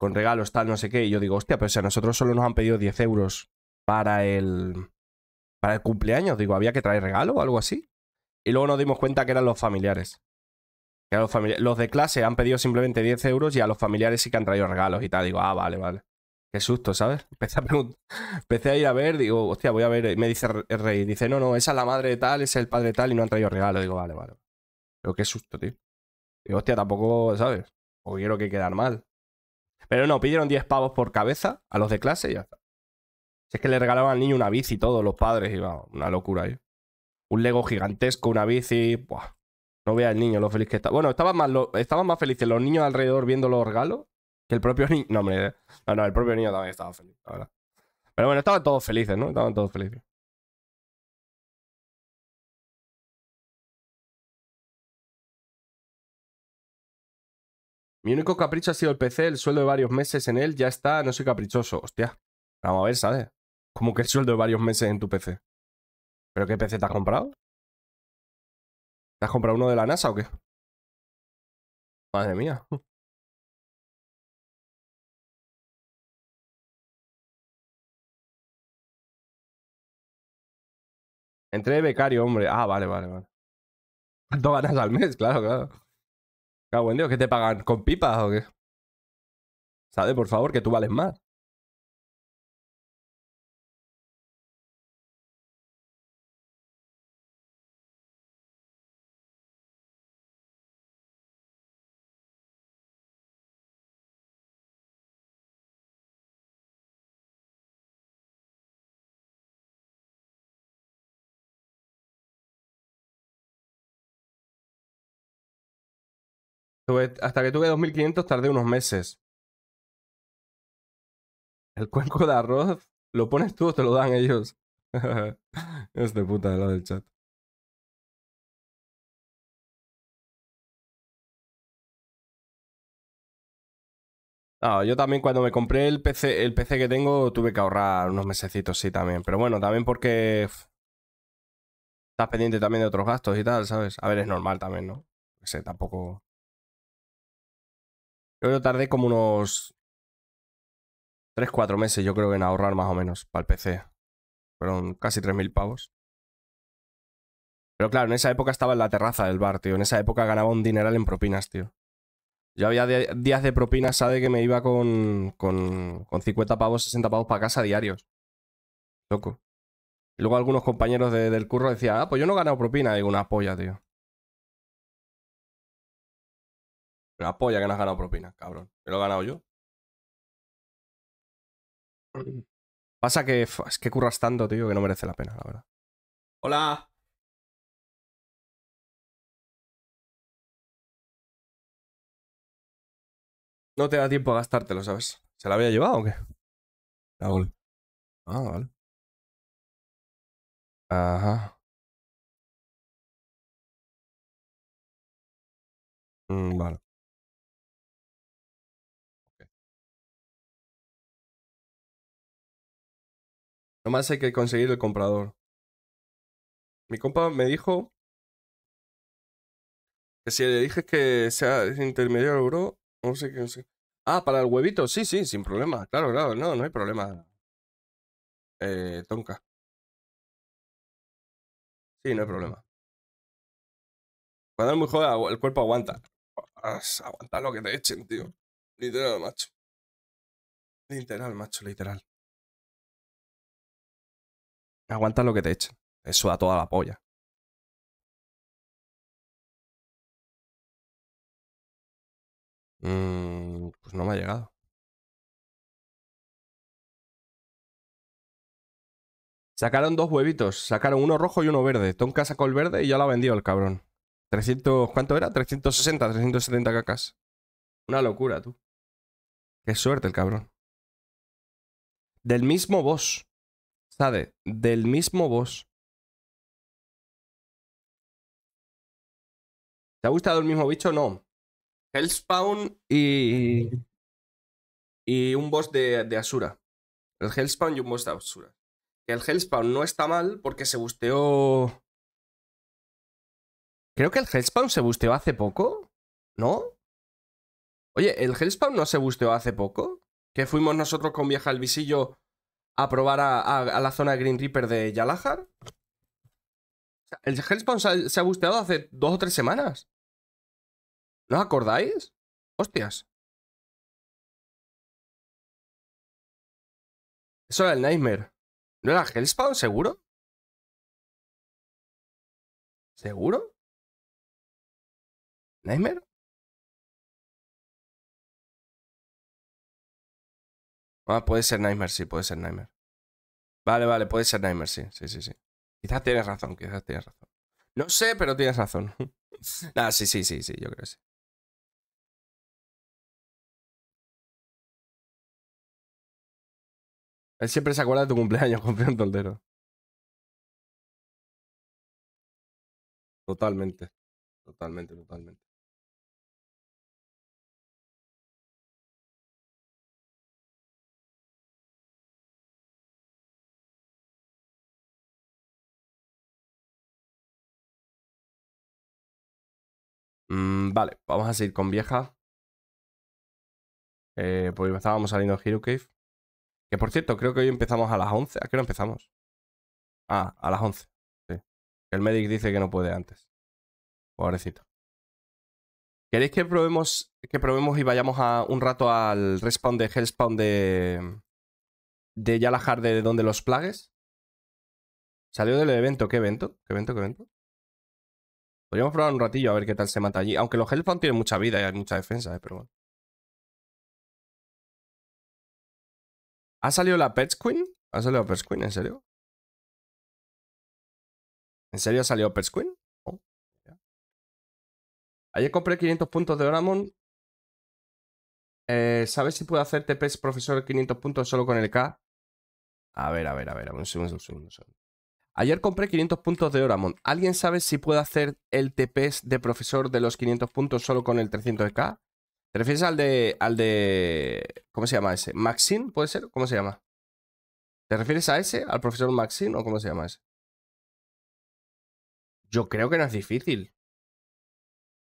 Con regalos, tal, no sé qué. Y yo digo, hostia, pero si a nosotros solo nos han pedido 10 euros para el. para el cumpleaños. Digo, ¿había que traer regalo o algo así? Y luego nos dimos cuenta que eran los familiares los, de clase han pedido simplemente 10 euros y a los familiares sí que han traído regalos y tal. Digo, ah, vale, vale. Qué susto, ¿sabes? (laughs) Empecé a, ir a ver, digo, hostia, voy a ver. Me dice el rey, dice, no, no, esa es la madre de tal, ese es el padre de tal y no han traído regalos. Digo, vale, vale. Pero qué susto, tío. Digo, hostia, tampoco, ¿sabes? O quiero que quedar mal. Pero no, pidieron 10 pavos por cabeza a los de clase y ya está. Si es que le regalaban al niño una bici y todo, los padres, y va, una locura, ahí Un Lego gigantesco, una bici, buah. No vea el niño lo feliz que está. Bueno, estaban más, lo... más felices los niños alrededor viendo los regalos que el propio (laughs) niño. No, hombre. No, no, el propio niño también estaba feliz, la verdad. Pero bueno, estaban todos felices, ¿no? Estaban todos felices. Mi único capricho ha sido el PC, el sueldo de varios meses en él ya está, no soy caprichoso. Hostia. Vamos a ver, ¿sabes? Como que el sueldo de varios meses en tu PC. ¿Pero qué PC te has comprado? ¿Te has comprado uno de la NASA o qué? Madre mía. Entré de becario, hombre. Ah, vale, vale, vale. ¿Cuánto ganas al mes? Claro, claro. Cago en Dios, ¿qué te pagan? ¿Con pipas o qué? ¿Sabes, por favor, que tú vales más? hasta que tuve 2500 tardé unos meses. El cuenco de arroz, ¿lo pones tú o te lo dan ellos? este (laughs) puta de lado del chat. yo también cuando me compré el PC, el PC que tengo, tuve que ahorrar unos mesecitos, sí, también. Pero bueno, también porque estás pendiente también de otros gastos y tal, ¿sabes? A ver, es normal también, ¿no? No sé, tampoco. Yo tardé como unos 3-4 meses, yo creo, en ahorrar más o menos para el PC. Fueron casi 3.000 pavos. Pero claro, en esa época estaba en la terraza del bar, tío. En esa época ganaba un dineral en propinas, tío. Yo había días de propinas, ¿sabe? Que me iba con, con, con 50 pavos, 60 pavos para casa diarios. Loco. Y luego algunos compañeros del curro decían, ah, pues yo no he ganado propina. Digo, una polla, tío. Una que no has ganado propina, cabrón. Que lo he ganado yo. Pasa que es que curras tanto, tío, que no merece la pena, la verdad. ¡Hola! No te da tiempo a gastártelo, ¿sabes? ¿Se la había llevado o qué? La Ah, vale. Ajá. Mm, vale. Nomás hay que conseguir el comprador. Mi compa me dijo que si le dije que sea intermediario, bro, no sé qué. Ah, para el huevito, sí, sí, sin problema. Claro, claro, no, no hay problema. Eh, tonka. Sí, no hay problema. Cuando es muy joven, el cuerpo aguanta. Aguanta lo que te echen, tío. Literal, macho. Literal, macho, literal. Aguanta lo que te echen. Eso da toda la polla. Mm, pues no me ha llegado. Sacaron dos huevitos. Sacaron uno rojo y uno verde. Tonka sacó el verde y ya lo ha vendido el cabrón. ¿cuánto era? 360, 370 cacas. Una locura, tú. Qué suerte el cabrón. Del mismo boss. ¿Sabe? del mismo boss. ¿Te ha gustado el mismo bicho? No. Hellspawn y. Y un boss de, Asura. El Hellspawn y un boss de Asura. el Hellspawn no está mal porque se busteó. Creo que el Hellspawn se busteó hace poco. ¿No? Oye, ¿el Hellspawn no se busteó hace poco? Que fuimos nosotros con Vieja al Visillo a probar a, la zona Green Reaper de Yalahar. El Hellspawn se ha, se busteado hace dos o tres semanas. ¿No os acordáis? Hostias. Eso era el Nightmare. ¿No era Hellspawn, seguro? ¿Seguro? ¿Nightmare? Ah, puede ser Nightmare, sí, puede ser Nightmare. Vale, vale, puede ser Nightmare, sí, sí, sí, sí. Quizás tienes razón, quizás tienes razón. No sé, pero tienes razón. (laughs) ah, sí, sí, sí, sí, yo creo que sí. Él siempre se acuerda de tu cumpleaños, (laughs) campeón Toldero. Totalmente. Totalmente, totalmente. Mm, vale, vamos a seguir con vieja. Eh, pues estábamos saliendo de Hero Cave. Que por cierto, creo que hoy empezamos a las 11. ¿A qué hora empezamos? Ah, a las 11. El medic dice que no puede antes. Pobrecito. ¿Queréis que probemos, que probemos y vayamos a, un rato al respawn de Hellspawn de, de Yalahar de donde los plagues? ¿Salió del evento? ¿Qué evento? ¿Qué evento? ¿Qué evento? Podríamos probar un ratillo a ver qué tal se mata allí. Aunque los Hellspawn tienen mucha vida y hay mucha defensa, eh, pero bueno. ¿Ha salido la Pets Queen? ¿Ha salido Pets Queen? ¿En serio? ¿En serio ha salido Pets Queen? Oh, Ayer compré 500 puntos de Oramon. Eh, ¿Sabes si puedo hacerte TPS, profesor 500 puntos solo con el K? A ver, a ver, a ver. Un segundo, un segundo. Un segundo. Ayer compré 500 puntos de Oramon. ¿Alguien sabe si puedo hacer el TPS de profesor de los 500 puntos solo con el 300k? ¿Te refieres al de, al de... ¿Cómo se llama ese? ¿Maxine puede ser? ¿Cómo se llama? ¿Te refieres a ese? ¿Al profesor Maxine o cómo se llama ese? Yo creo que no es difícil.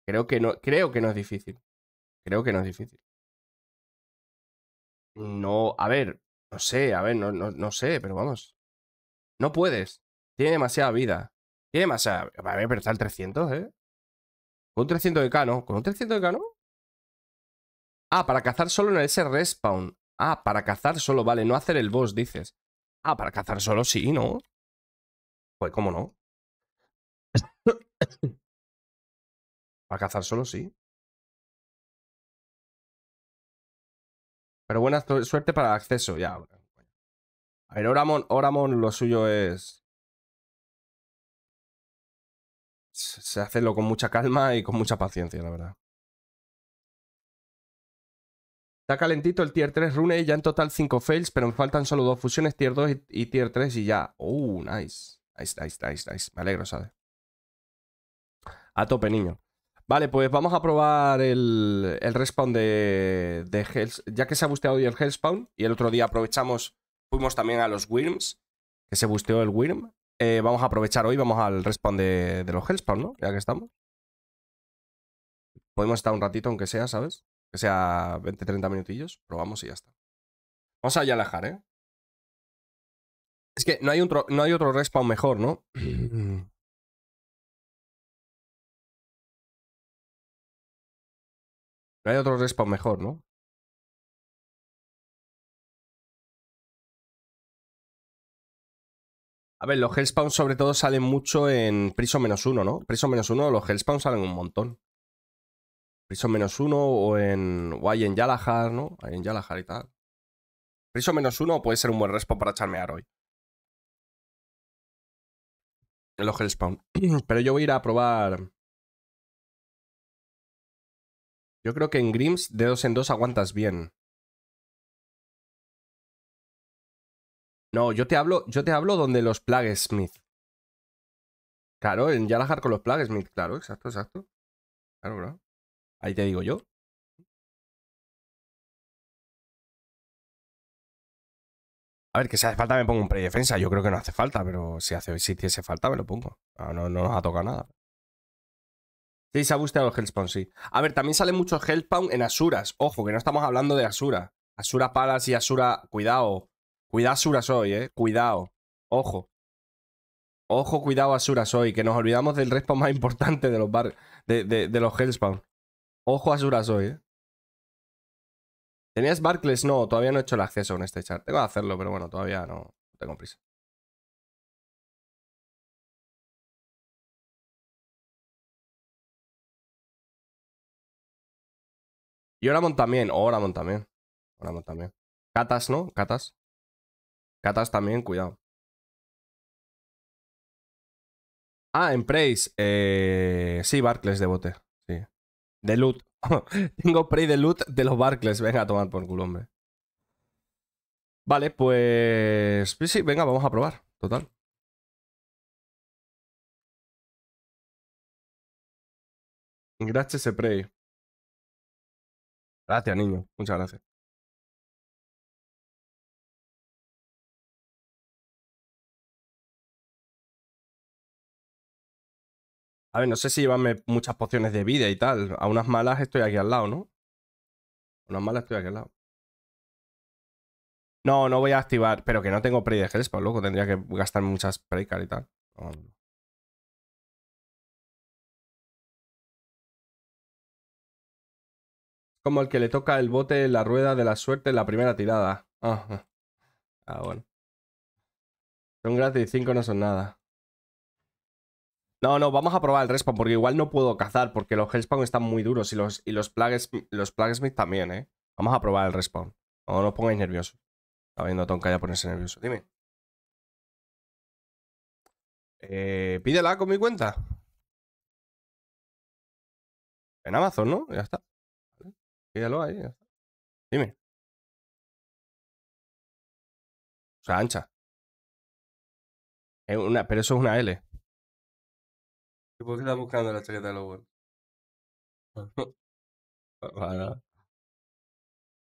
Creo que no, creo que no es difícil. Creo que no es difícil. No, a ver, no sé, a ver, no, no sé, pero vamos. No puedes. Tiene demasiada vida. Tiene demasiada... A ver, pero está el 300, ¿eh? Con un 300 de cano. ¿Con un 300 de cano? Ah, para cazar solo en ese respawn. Ah, para cazar solo, vale. No hacer el boss, dices. Ah, para cazar solo sí, ¿no? Pues, ¿cómo no? (coughs) para cazar solo sí. Pero buena suerte para el acceso, ya. A ver, Oramon, Oramon lo suyo es se lo con mucha calma y con mucha paciencia, la verdad. Está calentito el tier 3 rune, ya en total 5 fails, pero me faltan solo dos fusiones, tier 2 y, tier 3 y ya. Uh, nice. Nice, nice, nice, nice. Me alegro, ¿sabes? A tope, niño. Vale, pues vamos a probar el, el respawn de, de Hells, Ya que se ha busteado hoy el Hellspawn y el otro día aprovechamos, fuimos también a los Wyrms, que se busteó el Wyrm. Eh, vamos a aprovechar hoy, vamos al respawn de, los Hellspawn, ¿no? Ya que estamos. Podemos estar un ratito, aunque sea, ¿sabes? Que sea 20-30 minutillos. Probamos y ya está. Vamos a Yalajar, ¿eh? Es que no hay, no hay otro respawn mejor, ¿no? (clears throat) No hay otro respawn mejor, ¿no? A ver, los Hellspawn sobre todo salen mucho en priso menos uno, ¿no? Priso menos uno, los Hellspawn salen un montón. priso menos uno o en. O hay en Yalahar, ¿no? Hay en Yalahar y tal. priso menos uno puede ser un buen respawn para charmear hoy. Los Hellspawn. (clears throat) Pero yo voy a ir a probar. Yo creo que en Grims de dos en dos aguantas bien. No, yo te hablo, yo te hablo donde los smith. Claro, en Yalajar con los smith. claro, exacto, exacto. Claro, claro. Ahí te digo yo. A ver, que si hace falta me pongo un predefensa. Yo creo que no hace falta, pero si hace hoy si hiciese falta me lo pongo. No, no, nos ha tocado nada. Sí, se ha gustado el Hellspawn, sí. A ver, también mucho mucho Hellspawn en Asuras. Ojo, que no estamos hablando de Asura. Asura Palas y Asura... Cuidado. Cuidado a eh. Cuidado. Ojo. Ojo, cuidado a hoy, que nos olvidamos del respawn más importante de los bar de, los Hellspawn. Ojo a hoy, eh. ¿Tenías Barclays? No, todavía no he hecho el acceso en este chat. Tengo que hacerlo, pero bueno, todavía no tengo prisa. Y Oramon también. Oramon también. Oramon también. Catas, ¿no? Catas. Catas también, cuidado. Ah, en preys. Eh, sí, Barclays de bote. Sí. De loot. (laughs) Tengo Prey de loot de los Barclays. Venga, a tomar por culo, hombre. Vale, pues... Sí, sí, venga, vamos a probar. Total. Gracias, Prey. Gracias, niño. Muchas gracias. A ver, no sé si llevarme muchas pociones de vida y tal. A unas malas estoy aquí al lado, ¿no? A unas malas estoy aquí al lado. No, no voy a activar. Pero que no tengo Prey de Hellspawn, loco. Tendría que gastar muchas cards y tal. Es Como el que le toca el bote en la rueda de la suerte en la primera tirada. Ah, ah. ah, bueno. Son gratis y no son nada. No, no, vamos a probar el respawn porque igual no puedo cazar porque los hellspawn están muy duros y los, y los plagues los plaguesmith también, ¿eh? Vamos a probar el respawn. No, no pongáis nerviosos. Está viendo a Tonka ya ponerse nervioso. Dime. Eh, pídela con mi cuenta. En Amazon, ¿no? Ya está. Pídelo ahí, ya Dime. O sea, ancha. una, pero eso es una L. ¿Y por qué estás buscando la chaqueta de los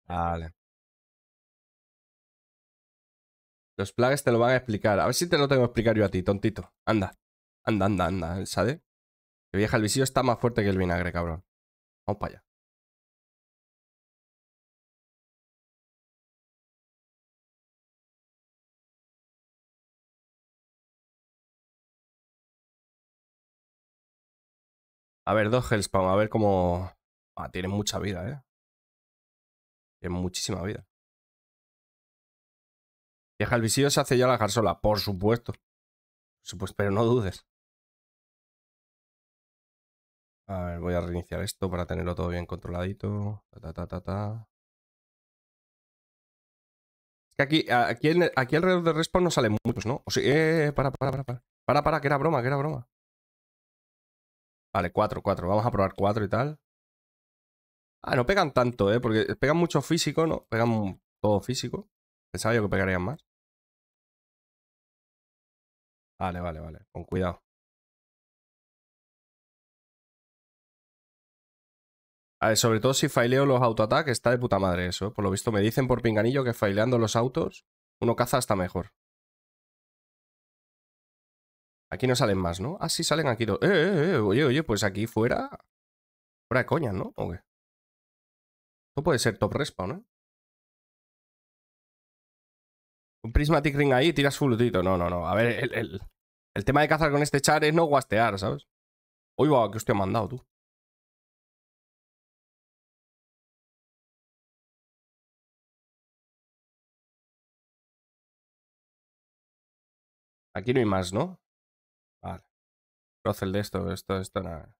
Vale. Los plagues te lo van a explicar. A ver si te lo tengo que explicar yo a ti, tontito. Anda. Anda, anda, anda. ¿Sabes? Que vieja, el visillo está más fuerte que el vinagre, cabrón. Vamos para allá. A ver, dos Hellspawn, a ver cómo... Ah, tienen mucha vida, ¿eh? Tienen muchísima vida. Deja el visillo, se hace ya la garzola? por supuesto. supuesto, pero no dudes. A ver, voy a reiniciar esto para tenerlo todo bien controladito. Ta, ta, ta, ta, Es que aquí, aquí, aquí alrededor de respawn no salen muchos, ¿no? O sea, eh, para, para, para, para. Para, para, que era broma, que era broma. Vale, cuatro, 4. Vamos a probar cuatro y tal. Ah, no pegan tanto, ¿eh? Porque pegan mucho físico, ¿no? Pegan todo físico. Pensaba yo que pegarían más. Vale, vale, vale. Con cuidado. A ver, sobre todo si faileo los autoataques, está de puta madre eso. Por lo visto me dicen por pinganillo que faileando los autos, uno caza hasta mejor. Aquí no salen más, ¿no? Ah, sí, salen aquí dos. Eh, eh, eh, eh oye, oye, pues aquí fuera... Fuera de coña, ¿no? ¿O puede ser top respawn, ¿eh? Un prismatic ring ahí tiras full No, no, no. A ver, el, el, tema de cazar con este char es no guastear, ¿sabes? Uy, va, que hostia te han mandado tú. Aquí no hay más, ¿no? el de esto, esto, esto, nada.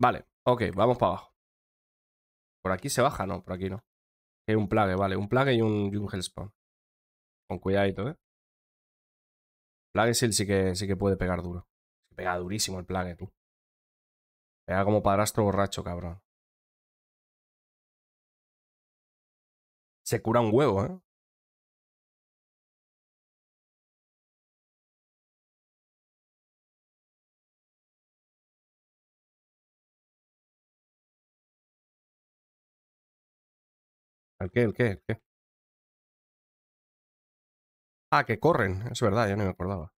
Vale, ok, vamos para abajo. Por aquí se baja, no, por aquí no. Hay un plague, vale, un plague y un, hellspawn. Con cuidadito, ¿eh? Plague sí que, sí que puede pegar duro. Pega durísimo el plague, eh, tú. Pega como padrastro borracho, cabrón. Se cura un huevo, ¿eh? ¿El qué? ¿El qué? ¿El qué? Ah, que corren. Es verdad, ya no me acordaba.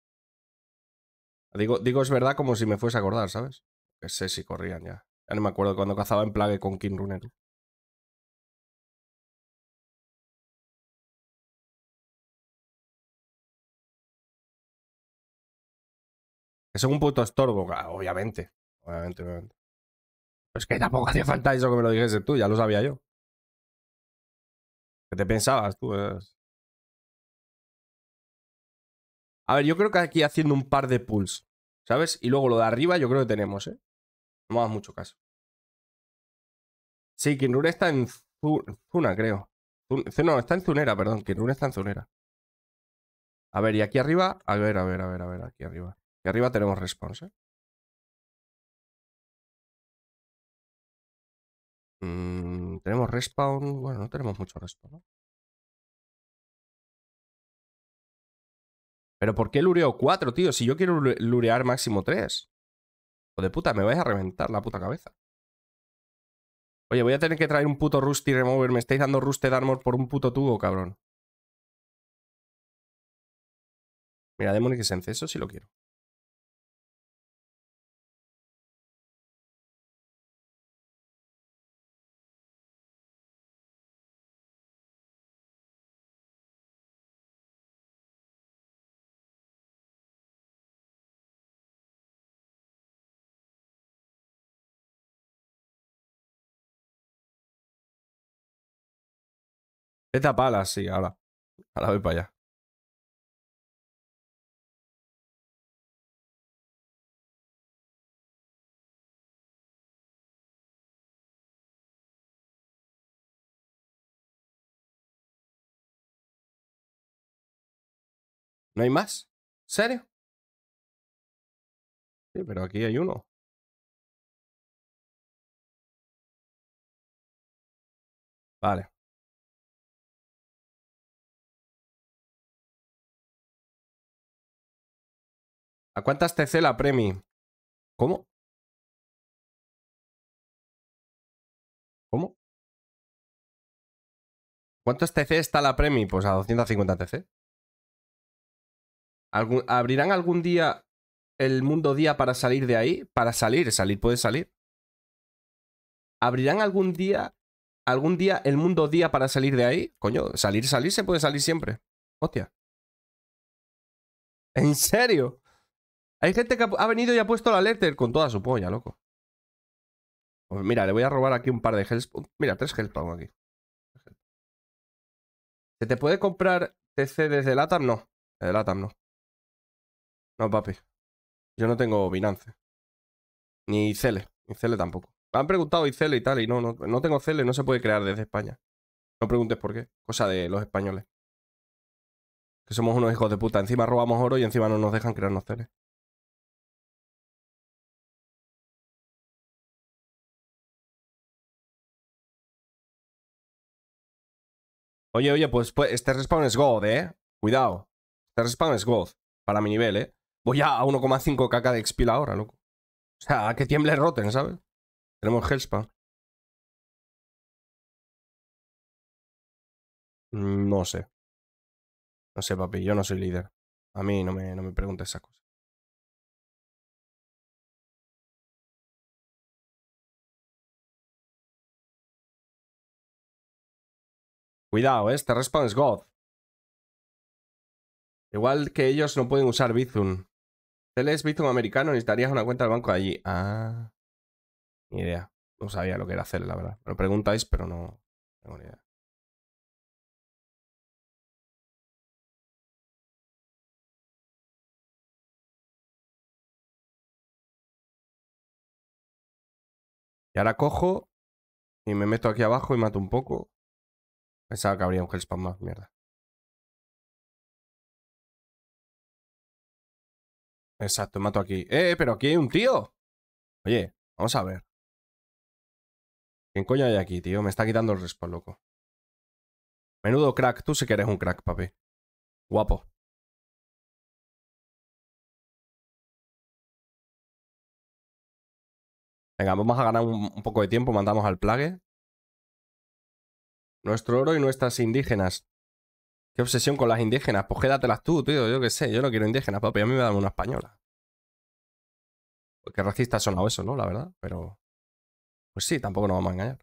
Digo, digo es verdad como si me fuese a acordar, ¿sabes? Que sé si corrían ya. Ya no me acuerdo cuando cazaba en plague con King Runner. es un puto estorbo, ah, obviamente. Obviamente, obviamente. Pues que tampoco hacía falta eso que me lo dijese tú, ya lo sabía yo. Que te pensabas tú? A ver, yo creo que aquí haciendo un par de pulls, ¿sabes? Y luego lo de arriba yo creo que tenemos, ¿eh? No me hagas mucho caso. Sí, Kinrun está en Zuna, creo. No, está en Zunera, perdón. Kinrun está en Zunera. A ver, y aquí arriba... A ver, a ver, a ver, a ver, aquí arriba. Aquí arriba tenemos response, ¿eh? Tenemos respawn. Bueno, no tenemos mucho respawn. Pero ¿por qué lureo cuatro, tío? Si yo quiero lurear máximo tres. O de puta, me vais a reventar la puta cabeza. Oye, voy a tener que traer un puto Rusty Remover. Me estáis dando Rusted Armor por un puto tubo, cabrón. Mira, Demonic Sense, eso sí lo quiero. ¿Esta pala? sí, ahora. Ahora voy para allá. ¿No hay más? ¿Serio? Sí, pero aquí hay uno. Vale. cuántas TC la Premi? ¿Cómo? ¿Cómo? ¿Cuántos TC está la Premi? Pues a 250 TC. ¿Abrirán algún día el mundo día para salir de ahí? Para salir, salir, puede salir. ¿Abrirán algún día algún día el mundo día para salir de ahí? Coño, salir, salir se puede salir siempre. Hostia. ¿En serio? Hay gente que ha venido y ha puesto la letter con toda su polla, loco. Pues mira, le voy a robar aquí un par de Hellspawn. Mira, tres pongo aquí. ¿Se te puede comprar TC desde el ATAM? No. Desde el ATAM no. No, papi. Yo no tengo Binance. Ni Cele. Ni Cele tampoco. Me han preguntado y Cele y tal, y no, no, no tengo Cele, no se puede crear desde España. No preguntes por qué. Cosa de los españoles. Que somos unos hijos de puta. Encima robamos oro y encima no nos dejan crearnos Cele. Oye, oye, pues, pues, este respawn es God, ¿eh? Cuidado. Este respawn es God. Para mi nivel, ¿eh? Voy a 1,5kk de expil ahora, loco. O sea, que tiemble roten, ¿sabes? Tenemos Hellspawn. Mm, no sé. No sé, papi, yo no soy líder. A mí no me, no me preguntes esas cosas. Cuidado, este ¿eh? respawn es God. Igual que ellos no pueden usar Bizum. Tele es Bizum americano, necesitarías una cuenta del banco allí. Ah. Ni idea. No sabía lo que era hacer, la verdad. Me lo preguntáis, pero no tengo ni idea. Y ahora cojo y me meto aquí abajo y mato un poco. Pensaba que habría un hellspawn más, mierda. Exacto, mato aquí. ¡Eh, pero aquí hay un tío! Oye, vamos a ver. ¿Quién coño hay aquí, tío? Me está quitando el respawn, loco. Menudo crack. Tú sí que eres un crack, papi. Guapo. Venga, vamos a ganar un poco de tiempo. Mandamos al plague. Nuestro oro y nuestras indígenas. Qué obsesión con las indígenas. Pues quédatelas tú, tío. Yo qué sé. Yo no quiero indígenas, papi. A mí me dan una española. porque qué racista ha sonado eso, ¿no? La verdad. Pero... Pues sí, tampoco nos vamos a engañar.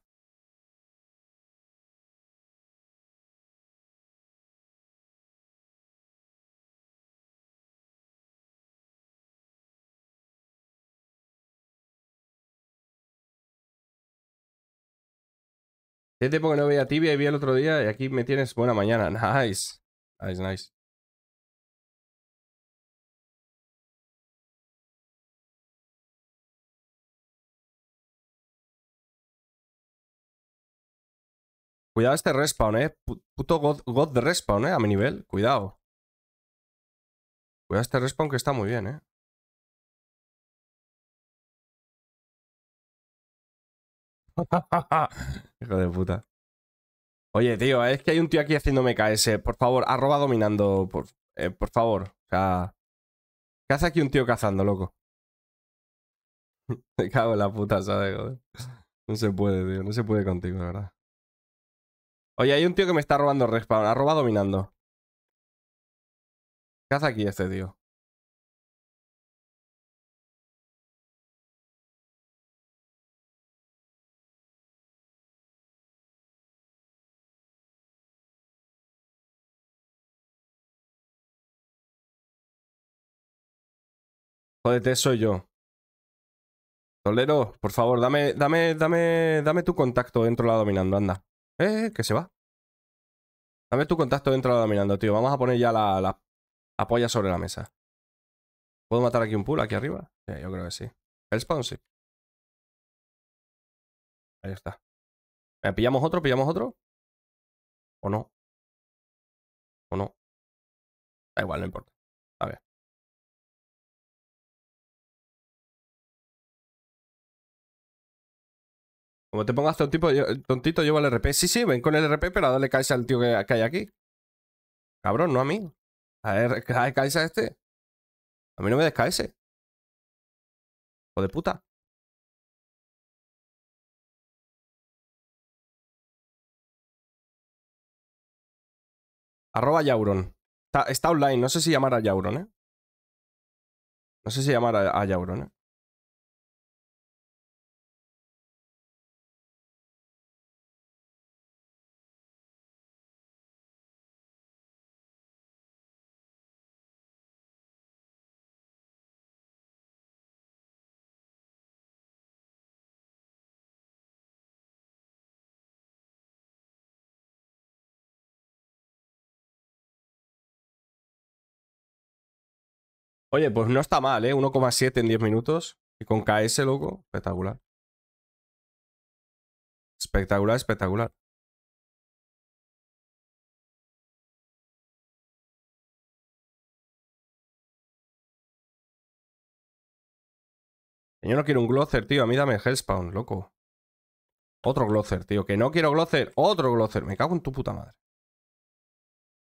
tiempo que no veía tibia y vi el otro día y aquí me tienes buena mañana. (laughs) Nice. Nice, nice. Cuidado este respawn, eh. Puto god, god de respawn, eh, a mi nivel. Cuidado. Cuidado este respawn que está muy bien, eh. (laughs) Hijo de puta. Oye, tío, es que hay un tío aquí haciéndome KS. Por favor, arroba dominando. Por, eh, por favor. O sea. ¿Qué hace aquí un tío cazando, loco? (laughs) Me cago en la puta, ¿sabes? No se puede, tío. No se puede contigo, la verdad. Oye, hay un tío que me está robando respawn. Arroba dominando. ¿Qué hace aquí este tío? Jódete, soy yo. Tolero, por favor, dame, dame, dame, dame tu contacto dentro de la dominando, anda. Eh, que se va. Dame tu contacto dentro de la dominando, tío. Vamos a poner ya la, apoya sobre la mesa. ¿Puedo matar aquí un pool, aquí arriba? yo creo que sí. El spawn, sí. Ahí está. ¿Pillamos otro? ¿Pillamos otro? ¿O no? ¿O no? Da igual, no importa. Como te pongas tontito, tontito llevo el RP. Sí, sí, ven con el RP, pero a darle caes al tío que, hay aquí. Cabrón, no a mí. A ver, a este. A mí no me descaese. O de puta. Arroba Yauron. Está, online, no sé si llamar a Yauron, ¿eh? No sé si llamar a, a Yauron, ¿eh? Oye, pues no está mal, ¿eh? 1,7 en 10 minutos. Y con KS, loco. Espectacular. Espectacular, espectacular. Yo no quiero un Glosser, tío. A mí dame Hellspawn, loco. Otro Glosser, tío. Que no quiero Glosser. Otro Glosser. Me cago en tu puta madre.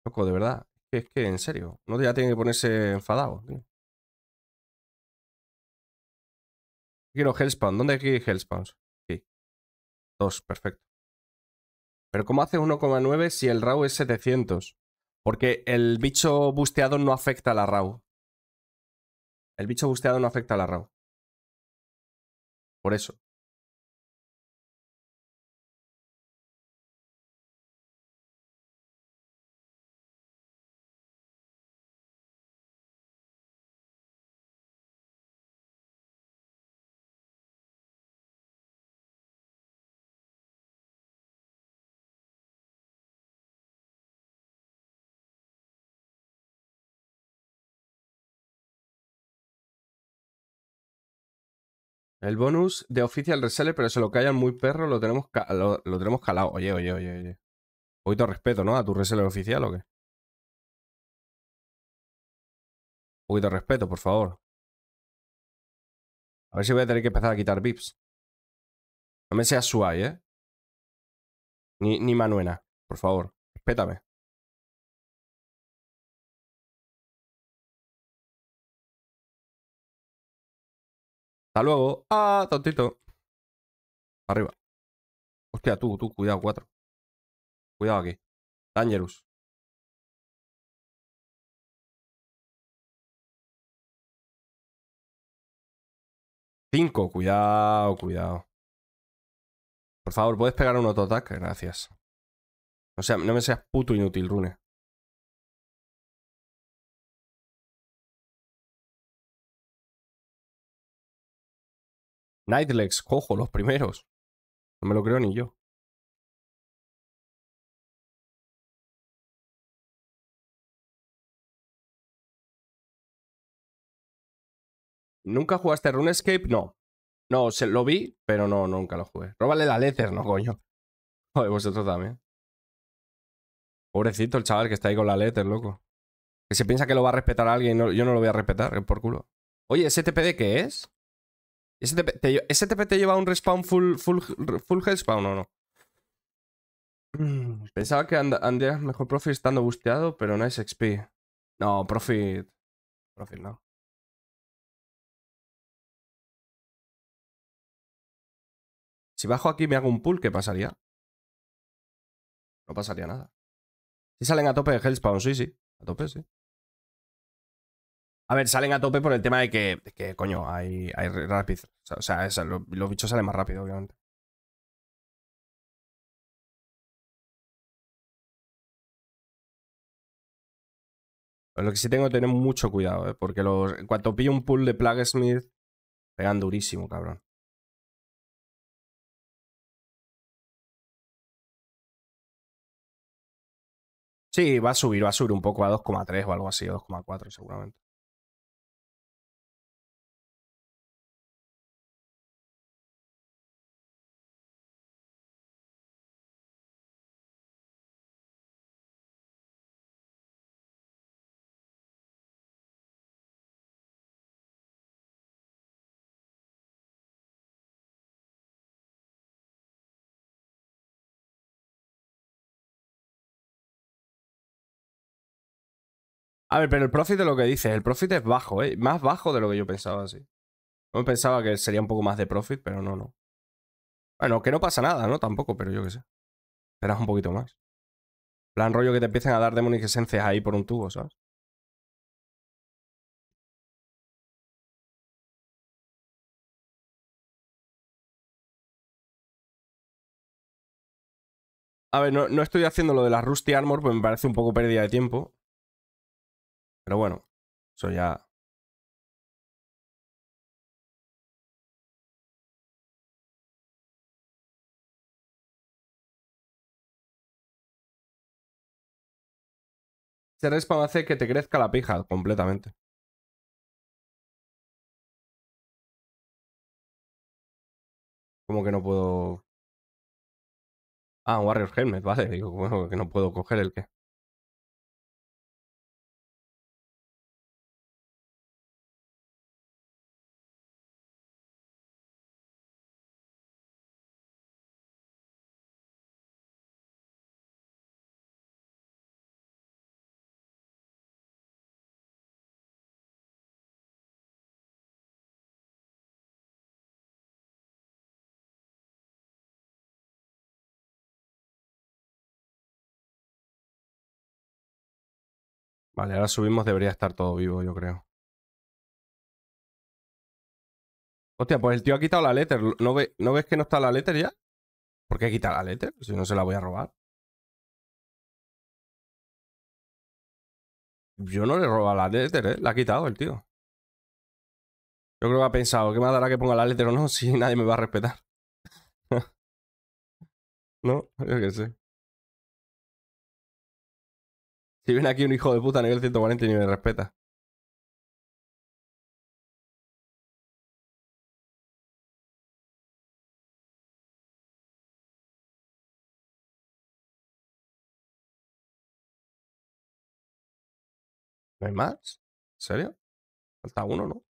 Loco, de verdad. Es que, en serio. No ya tiene que ponerse enfadado, tío. Quiero Hellspawn. ¿Dónde hay Hellspawns? Sí. Dos, perfecto. Pero ¿cómo hace 1,9 si el RAW es 700? Porque el bicho busteado no afecta a la RAW. El bicho busteado no afecta a la RAW. Por eso. El bonus de oficial Reseller, pero se lo callan muy perro, lo tenemos, lo, tenemos calado. Oye, oye, oye, oye. Un poquito respeto, ¿no? A tu reseller oficial o qué. Un poquito respeto, por favor. A ver si voy a tener que empezar a quitar VIPs. No me seas suave, ¿eh? Ni, ni manuena, por favor. Respétame. luego. Ah, tontito. Arriba. Hostia, tú, tú, cuidado, cuatro. Cuidado aquí. Dangerous. Cinco, cuidado, cuidado. Por favor, ¿puedes pegar un ataque Gracias. O sea, no me seas puto inútil, Rune. Nightlegs, cojo, los primeros. No me lo creo ni yo. ¿Nunca jugaste RuneScape? No. No, se lo vi, pero no, nunca lo jugué. Róbale la Lether, no, coño. (laughs) Joder, vosotros también. Pobrecito el chaval que está ahí con la letter, loco. Que se piensa que lo va a respetar alguien, yo no lo voy a respetar, eh, por culo. Oye, ¿STPD qué es? ¿Ese TP te lleva un respawn full, full, full o no? Mm. Pensaba que Andrea, mejor Profit estando busteado, pero no es XP. No, Profit. Profit no. Si bajo aquí me hago un pull, ¿qué pasaría? No pasaría nada. Si salen a tope de spawn, sí, sí. A tope, sí. A ver, salen a tope por el tema de que, que coño, hay, hay rápido. O sea, los, bichos salen más rápido, obviamente. Lo que sí tengo que tener mucho cuidado, eh, porque los, en cuanto pillo un pull de Plague Smith, pegan durísimo, cabrón. Sí, va a subir, va a subir un poco a 2,3 o algo así, 2,4 seguramente. A ver, pero el profit de lo que dices, el profit es bajo, ¿eh? Más bajo de lo que yo pensaba, sí. Yo pensaba que sería un poco más de profit, pero no, no. Bueno, que no pasa nada, ¿no? Tampoco, pero yo qué sé. Esperas un poquito más. Plan rollo que te empiecen a dar demonic esencias ahí por un tubo, ¿sabes? A ver, no, no estoy haciendo lo de la Rusty Armor, pues me parece un poco pérdida de tiempo. Pero bueno, eso ya Ser respawn hace que te crezca la pija completamente. Como que no puedo. Ah, Warrior Helmet, vale. Digo, bueno, que no puedo coger el que. Vale, ahora subimos, debería estar todo vivo, yo creo. Hostia, pues el tío ha quitado la letter. ¿No, ve, ¿No ves que no está la letter ya? ¿Por qué quita la letter? Si no se la voy a robar. Yo no le he robado la letter, ¿eh? La ha quitado el tío. Yo creo que ha pensado, ¿qué más dará que ponga la letter o no? (laughs) Si nadie me va a respetar. (laughs) no, yo qué sé. Si viene aquí un hijo de puta a nivel 140 y ni me respeta. ¿No hay más? ¿En serio? Falta uno, ¿no?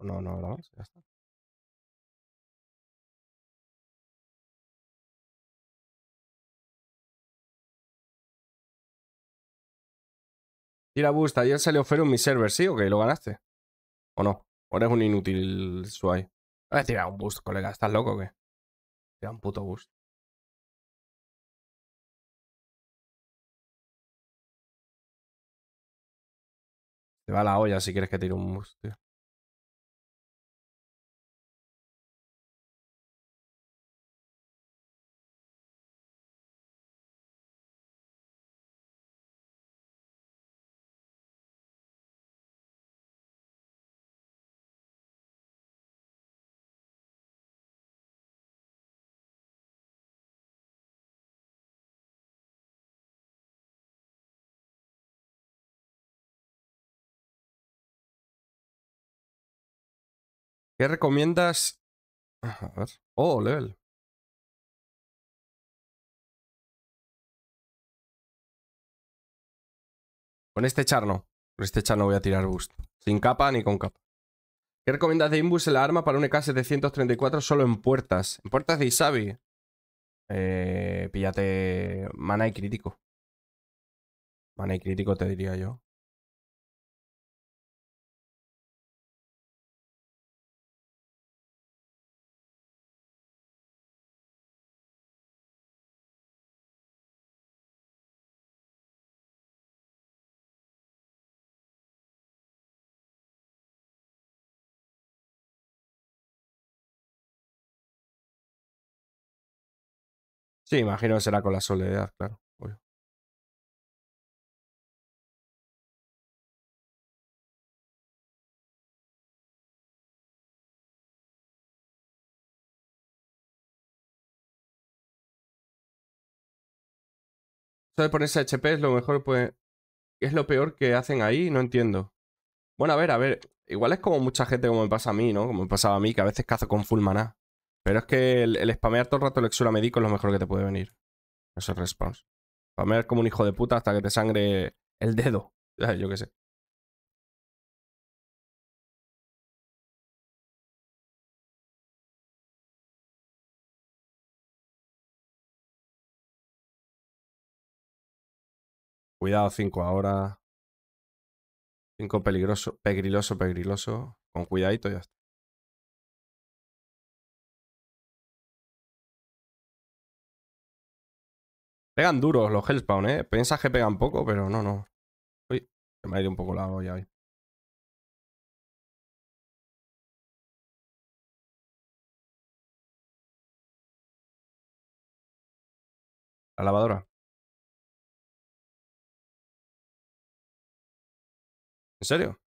No, no, no, ya está. Tira boost, ayer salió ofrece en mi server, ¿sí o qué? ¿Lo ganaste? ¿O no? ¿O eres un inútil Swai. A ver, tirar un boost, colega, ¿estás loco o qué? Tira un puto boost. Te va la olla si quieres que tire un boost, tío. ¿Qué recomiendas? A ver. Oh, level. Con este charno. Con este charno voy a tirar boost. Sin capa ni con capa. ¿Qué recomiendas de Imbus en la arma para un EK-734 solo en puertas? En puertas de Isabi. Eh, píllate mana y crítico. Mana y crítico te diría yo. Sí, imagino que será con la soledad, claro. Obvio. de ponerse HP es lo mejor, pues. Es lo peor que hacen ahí, no entiendo. Bueno, a ver, a ver. Igual es como mucha gente, como me pasa a mí, ¿no? Como me pasaba a mí, que a veces cazo con full maná. Pero es que el, spamear todo el rato lectura médico es lo mejor que te puede venir. Eso es response. Spamear como un hijo de puta hasta que te sangre el dedo. (laughs) Yo qué sé. Cuidado, 5 ahora. 5 peligroso, pegriloso, pegriloso. Con cuidadito ya está. Pegan duros los Hellspawn, ¿eh? Piensas que pegan poco, pero no, no. Uy, se me ha ido un poco la olla hoy. La lavadora. ¿En serio?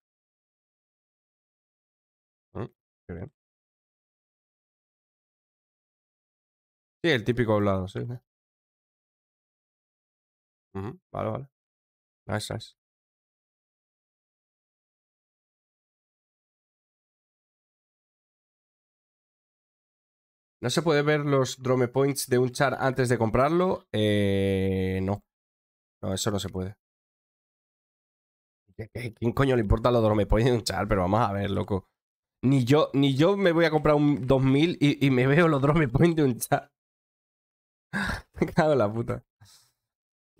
Mm, qué bien. Sí, el típico hablado, sí. ¿eh? Vale, vale. Nice, ah, nice. ¿No se puede ver los Drome Points de un char antes de comprarlo? Eh, no. No, eso no se puede. ¿Quién coño le importa los Drome Points de un char? Pero vamos a ver, loco. Ni yo, ni yo me voy a comprar un 2000 y, y me veo los Drome Points de un char. (laughs) me cago en la puta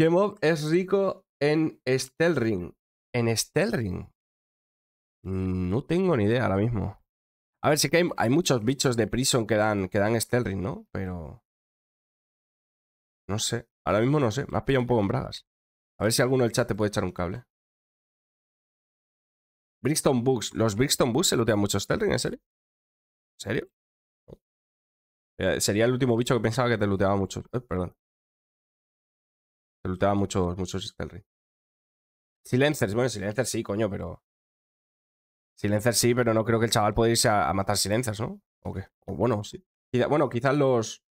mob es rico en Stelring. En Stelring. No tengo ni idea ahora mismo. A ver, sí que hay, muchos bichos de Prison que dan, que dan Stelring, ¿no? Pero. No sé. Ahora mismo no sé. Me has pillado un poco en bragas. A ver si alguno del chat te puede echar un cable. Brixton Bugs. ¿Los Brixton Bugs se lootean mucho Stelring, en serio? ¿En serio? Eh, sería el último bicho que pensaba que te looteaba mucho. Eh, perdón. Se muchos, muchos Silencers, bueno, Silencers sí, coño, pero. Silencer sí, pero no creo que el chaval pueda irse a, matar Silencers, ¿no? O qué. O bueno, sí. Bueno, quizás los.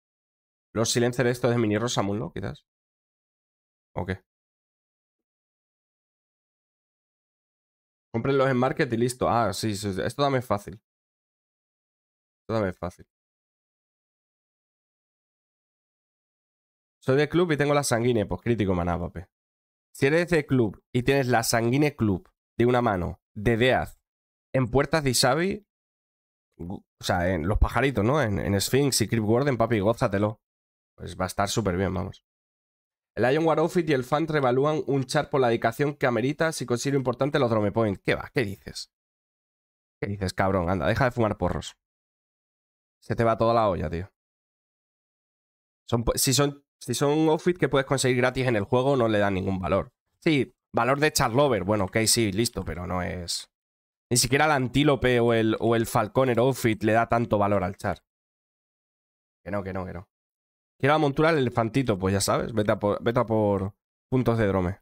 Los Silencers estos de Mini Rosamund, ¿no? Quizás. ¿O qué? los en market y listo. Ah, sí, esto también es fácil. Esto también es fácil. Soy de club y tengo la sanguínea. pues crítico maná, papi. Si eres de club y tienes la sanguínea club de una mano, de Death, en puertas de Isabi, o sea, en los pajaritos, ¿no? En, Sphinx y Creep Gordon, papi, gózatelo. Pues va a estar súper bien, vamos. El War Outfit y el Fan revalúan un char por la dedicación que amerita si considero importante los Drome Point. ¿Qué va? ¿Qué dices? ¿Qué dices, cabrón? Anda, deja de fumar porros. Se te va toda la olla, tío. Son, si son si son outfits que puedes conseguir gratis en el juego, no le dan ningún valor. Sí, valor de Charlover. Bueno, ok, sí, listo, pero no es. Ni siquiera el antílope o el, o el falconer outfit le da tanto valor al char. Que no, que no, que no. Quiero la montura del elefantito, pues ya sabes. Vete a por, por puntos de drome.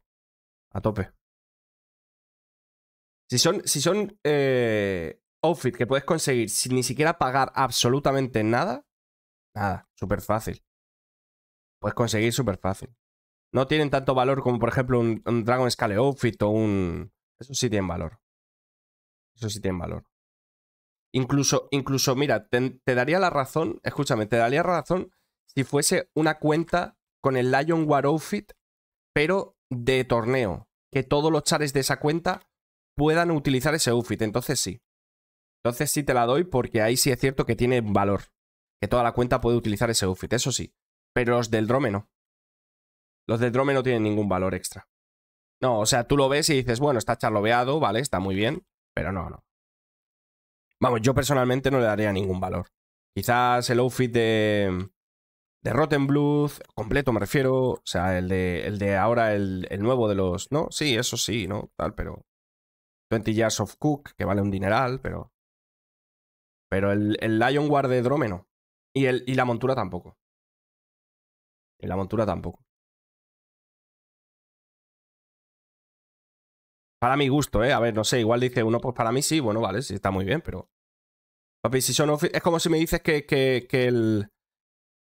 A tope. Si son, si son eh, outfits que puedes conseguir sin ni siquiera pagar absolutamente nada, nada, súper fácil. Pues conseguir súper fácil. No tienen tanto valor como, por ejemplo, un, Dragon Scale Outfit o un. Eso sí tienen valor. Eso sí tienen valor. Incluso, incluso, mira, te, daría la razón, escúchame, te daría la razón si fuese una cuenta con el Lion War Outfit, pero de torneo. Que todos los chares de esa cuenta puedan utilizar ese outfit. Entonces sí. Entonces sí te la doy porque ahí sí es cierto que tiene valor. Que toda la cuenta puede utilizar ese outfit. Eso sí. Pero los del drómeno no. Los del drómeno no tienen ningún valor extra. No, o sea, tú lo ves y dices, bueno, está charlobeado, vale, está muy bien, pero no, no. Vamos, yo personalmente no le daría ningún valor. Quizás el outfit de, de Rotten Blues, completo me refiero, o sea, el de, el de ahora, el, nuevo de los... No, sí, eso sí, ¿no? Tal, pero... 20 Years of Cook, que vale un dineral, pero... Pero el, Lion Guard de drómeno no. Y, y la montura tampoco. En la montura tampoco. Para mi gusto, ¿eh? A ver, no sé, igual dice uno, pues para mí sí, bueno, vale, sí, está muy bien, pero... Papi, si son... Es como si me dices que, que, que el...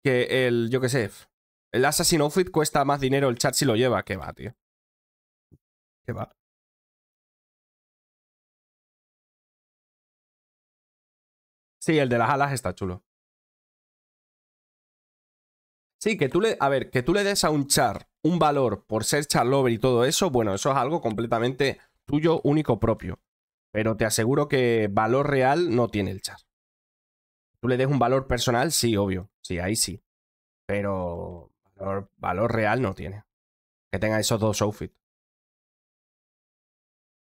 Que el... Yo qué sé. El Assassin Outfit cuesta más dinero el chat si lo lleva. que va, tío? que va? Sí, el de las alas está chulo. Sí, que tú le, a ver, que tú le des a un char un valor por ser char y todo eso, bueno, eso es algo completamente tuyo, único, propio. Pero te aseguro que valor real no tiene el char. Tú le des un valor personal, sí, obvio. Sí, ahí sí. Pero valor, real no tiene. Que tenga esos dos outfits.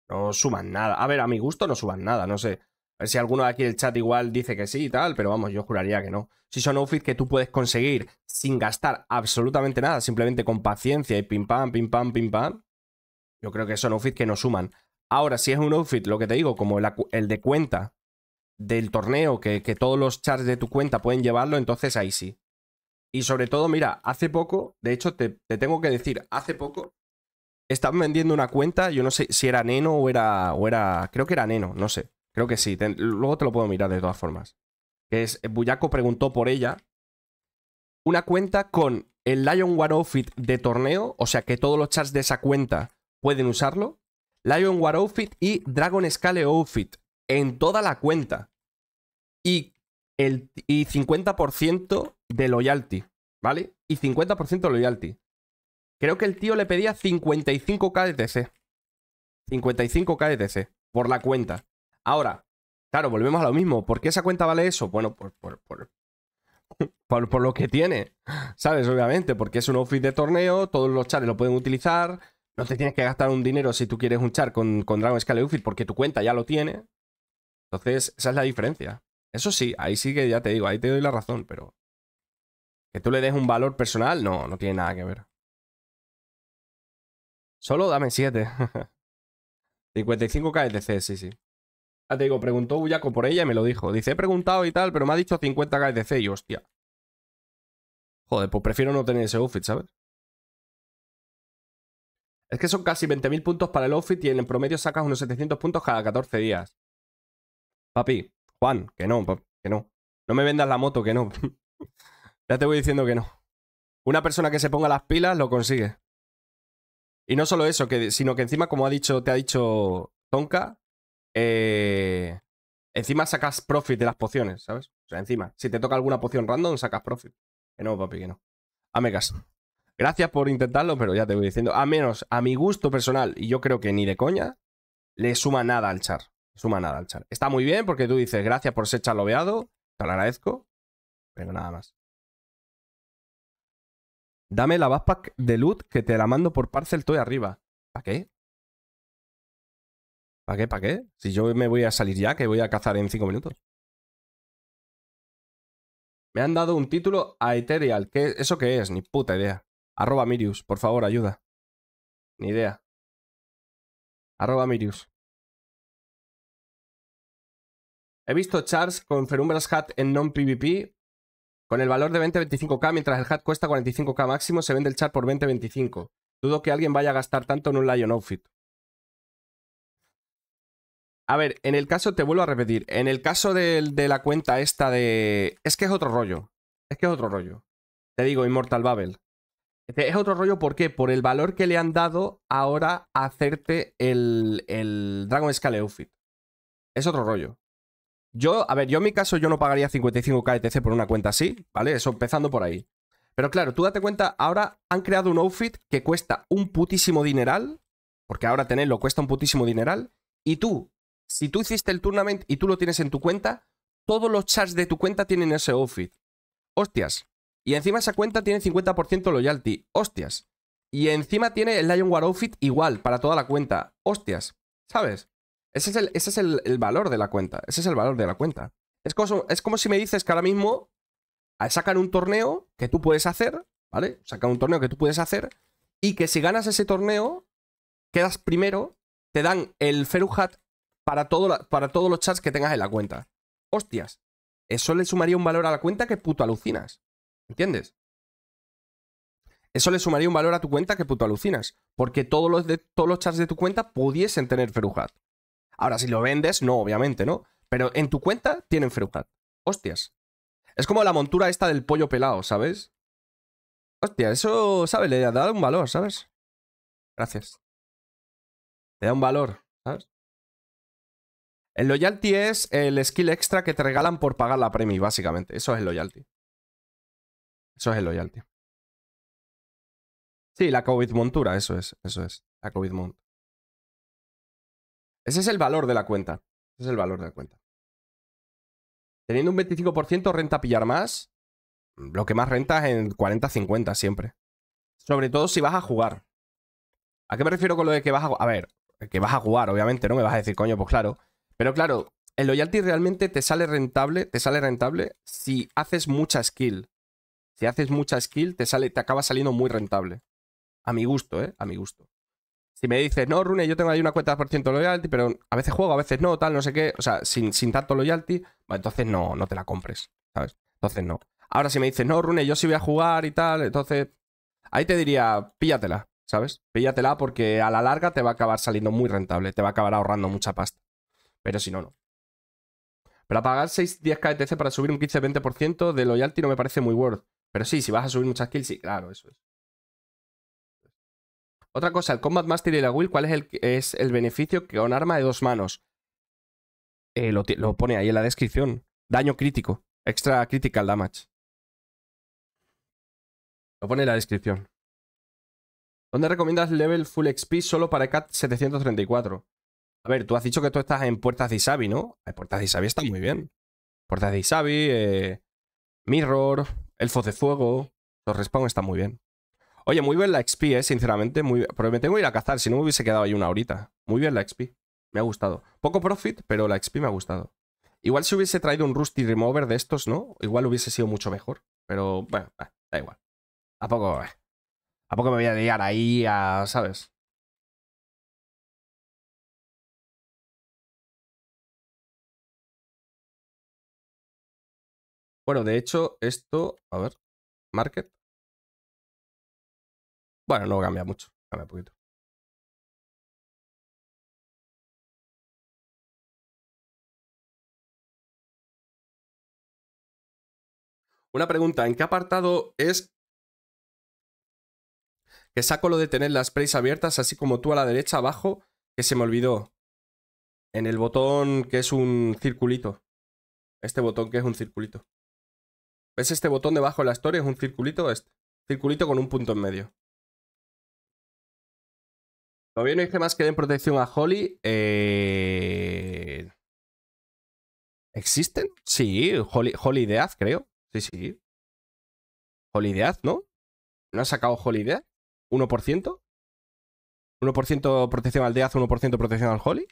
No suman nada. A ver, a mi gusto no suban nada, no sé. A ver si alguno de aquí del chat igual dice que sí y tal, pero vamos, yo juraría que no. Si son outfits que tú puedes conseguir sin gastar absolutamente nada, simplemente con paciencia y pim pam, pim pam, pim pam, yo creo que son outfits que no suman. Ahora, si es un outfit, lo que te digo, como el, de cuenta del torneo, que, todos los chats de tu cuenta pueden llevarlo, entonces ahí sí. Y sobre todo, mira, hace poco, de hecho te, tengo que decir, hace poco estaban vendiendo una cuenta, yo no sé si era Neno o era, o era, creo que era Neno, no sé. Creo que sí. luego te lo puedo mirar de todas formas. Que es. Eh, Buyaco preguntó por ella. Una cuenta con el Lion War Outfit de torneo. O sea que todos los chats de esa cuenta pueden usarlo. Lion War Outfit y Dragon Scale Outfit. En toda la cuenta. Y, el, y 50% de loyalty. ¿Vale? Y 50% de loyalty. Creo que el tío le pedía 55k de TC. 55k de TC por la cuenta. Ahora, claro, volvemos a lo mismo. ¿Por qué esa cuenta vale eso? Bueno, por, por, (laughs) lo que tiene, ¿sabes? Obviamente, porque es un outfit de torneo, todos los chars lo pueden utilizar. No te tienes que gastar un dinero si tú quieres un char con, con Dragon Scale Outfit porque tu cuenta ya lo tiene. Entonces, esa es la diferencia. Eso sí, ahí sí que ya te digo, ahí te doy la razón, pero que tú le des un valor personal, no, no tiene nada que ver. Solo dame 7. 55 (laughs) k de c, sí, sí. Ya ah, te digo, preguntó Buyaco por ella y me lo dijo. Dice, he preguntado y tal, pero me ha dicho 50k de C y hostia. Joder, pues prefiero no tener ese outfit, ¿sabes? Es que son casi 20.000 puntos para el outfit y en el promedio sacas unos 700 puntos cada 14 días. Papi, Juan, que no, que no. No me vendas la moto, que no. (laughs) ya te voy diciendo que no. Una persona que se ponga las pilas lo consigue. Y no solo eso, que, sino que encima, como ha dicho, te ha dicho Tonka, eh, encima sacas profit de las pociones, ¿sabes? O sea, encima, si te toca alguna poción random, sacas profit. Que no, papi, que no. Me Gracias por intentarlo, pero ya te voy diciendo. A menos, a mi gusto personal, y yo creo que ni de coña, le suma nada al char. Suma nada al char. Está muy bien porque tú dices, gracias por ser charloveado, te lo agradezco, pero nada más. Dame la backpack de loot que te la mando por parcel, estoy arriba. ¿Para qué? ¿Para qué? ¿Para qué? Si yo me voy a salir ya, que voy a cazar en 5 minutos. Me han dado un título a Ethereal. ¿Eso qué es? Ni puta idea. Arroba Mirius, por favor, ayuda. Ni idea. Arroba Mirius. He visto charts con Ferumbras Hat en non-PvP con el valor de 20-25k, mientras el hat cuesta 45k máximo, se vende el char por 20-25. Dudo que alguien vaya a gastar tanto en un Lion Outfit. A ver, en el caso, te vuelvo a repetir, en el caso de, la cuenta esta de... Es que es otro rollo, es que es otro rollo. Te digo, Immortal Babel. Es otro rollo, ¿por qué? Por el valor que le han dado ahora a hacerte el, Dragon Scale Outfit. Es otro rollo. Yo, a ver, yo en mi caso yo no pagaría 55k ETC por una cuenta así, ¿vale? Eso empezando por ahí. Pero claro, tú date cuenta, ahora han creado un outfit que cuesta un putísimo dineral, porque ahora tenerlo cuesta un putísimo dineral, y tú si tú hiciste el tournament y tú lo tienes en tu cuenta, todos los chats de tu cuenta tienen ese outfit. Hostias. Y encima esa cuenta tiene 50% loyalty. Hostias. Y encima tiene el Lion War outfit igual para toda la cuenta. Hostias. ¿Sabes? Ese es, el, ese es el, valor de la cuenta. Ese es el valor de la cuenta. Es como, es como si me dices que ahora mismo ah, sacan un torneo que tú puedes hacer, ¿vale? Sacan un torneo que tú puedes hacer y que si ganas ese torneo, quedas primero, te dan el Feruhat para, todo para todos los chats que tengas en la cuenta. Hostias, eso le sumaría un valor a la cuenta que puto alucinas. ¿Entiendes? Eso le sumaría un valor a tu cuenta que puto alucinas. Porque todos los, de, todos los chats de tu cuenta pudiesen tener Feruhat. Ahora, si lo vendes, no, obviamente, ¿no? Pero en tu cuenta tienen Feruhat. Hostias. Es como la montura esta del pollo pelado, ¿sabes? Hostia, eso, ¿sabes? Le da un valor, ¿sabes? Gracias. le da un valor, ¿sabes? El loyalty es el skill extra que te regalan por pagar la premi, básicamente. Eso es el loyalty. Eso es el loyalty. Sí, la COVID montura, eso es, eso es. La COVID mont. Ese es el valor de la cuenta. Ese es el valor de la cuenta. Teniendo un 25% renta pillar más. Lo que más renta en 40-50 siempre. Sobre todo si vas a jugar. ¿A qué me refiero con lo de que vas a... A ver, que vas a jugar, obviamente, ¿no? Me vas a decir, coño, pues claro. Pero claro, el loyalty realmente te sale rentable, te sale rentable si haces mucha skill. Si haces mucha skill, te, sale, te acaba saliendo muy rentable. A mi gusto, ¿eh? A mi gusto. Si me dices, no, Rune, yo tengo ahí una cuenta por ciento loyalty, pero a veces juego, a veces no, tal, no sé qué. O sea, sin, tanto loyalty, entonces no, no te la compres, ¿sabes? Entonces no. Ahora si me dices, no, Rune, yo sí voy a jugar y tal, entonces ahí te diría, píllatela, ¿sabes? Píllatela porque a la larga te va a acabar saliendo muy rentable, te va a acabar ahorrando mucha pasta. Pero si no, no. Pero pagar 6 10 KTC para subir un de 20 de loyalty no me parece muy worth. Pero sí, si vas a subir muchas kills, sí, claro, eso es. Otra cosa, el Combat Master y la Will, ¿cuál es el, es el beneficio que un arma de dos manos? Eh, lo, lo, pone ahí en la descripción. Daño crítico. Extra critical damage. Lo pone en la descripción. ¿Dónde recomiendas level full XP solo para e CAT 734? A ver, tú has dicho que tú estás en Puertas de Isabi, ¿no? Eh, Puertas de Isabi está muy bien. Puertas de Isabi, eh, Mirror, Elfos de Fuego, los Respawn está muy bien. Oye, muy bien la XP, eh, sinceramente. Muy bien. Pero me tengo que ir a cazar, si no me hubiese quedado ahí una horita. Muy bien la XP. Me ha gustado. Poco profit, pero la XP me ha gustado. Igual si hubiese traído un Rusty Remover de estos, ¿no? Igual hubiese sido mucho mejor. Pero, bueno, eh, da igual. ¿A poco, eh, ¿A poco me voy a liar ahí a, ¿sabes? Bueno, de hecho, esto, a ver, market. Bueno, no cambia mucho, cambia poquito. Una pregunta, ¿en qué apartado es que saco lo de tener las preys abiertas, así como tú a la derecha abajo, que se me olvidó? En el botón que es un circulito. Este botón que es un circulito. ¿Ves este botón debajo de la historia? Es un circulito, este. Circulito con un punto en medio. Todavía no hay más que den protección a Holly. Eh, ¿Existen? Sí, Holly, Holly Death, creo. Sí, sí. Holly Death, ¿no? ¿No ha sacado Holly Death? ¿1%? ¿1% protección al Death, 1% protección al Holly?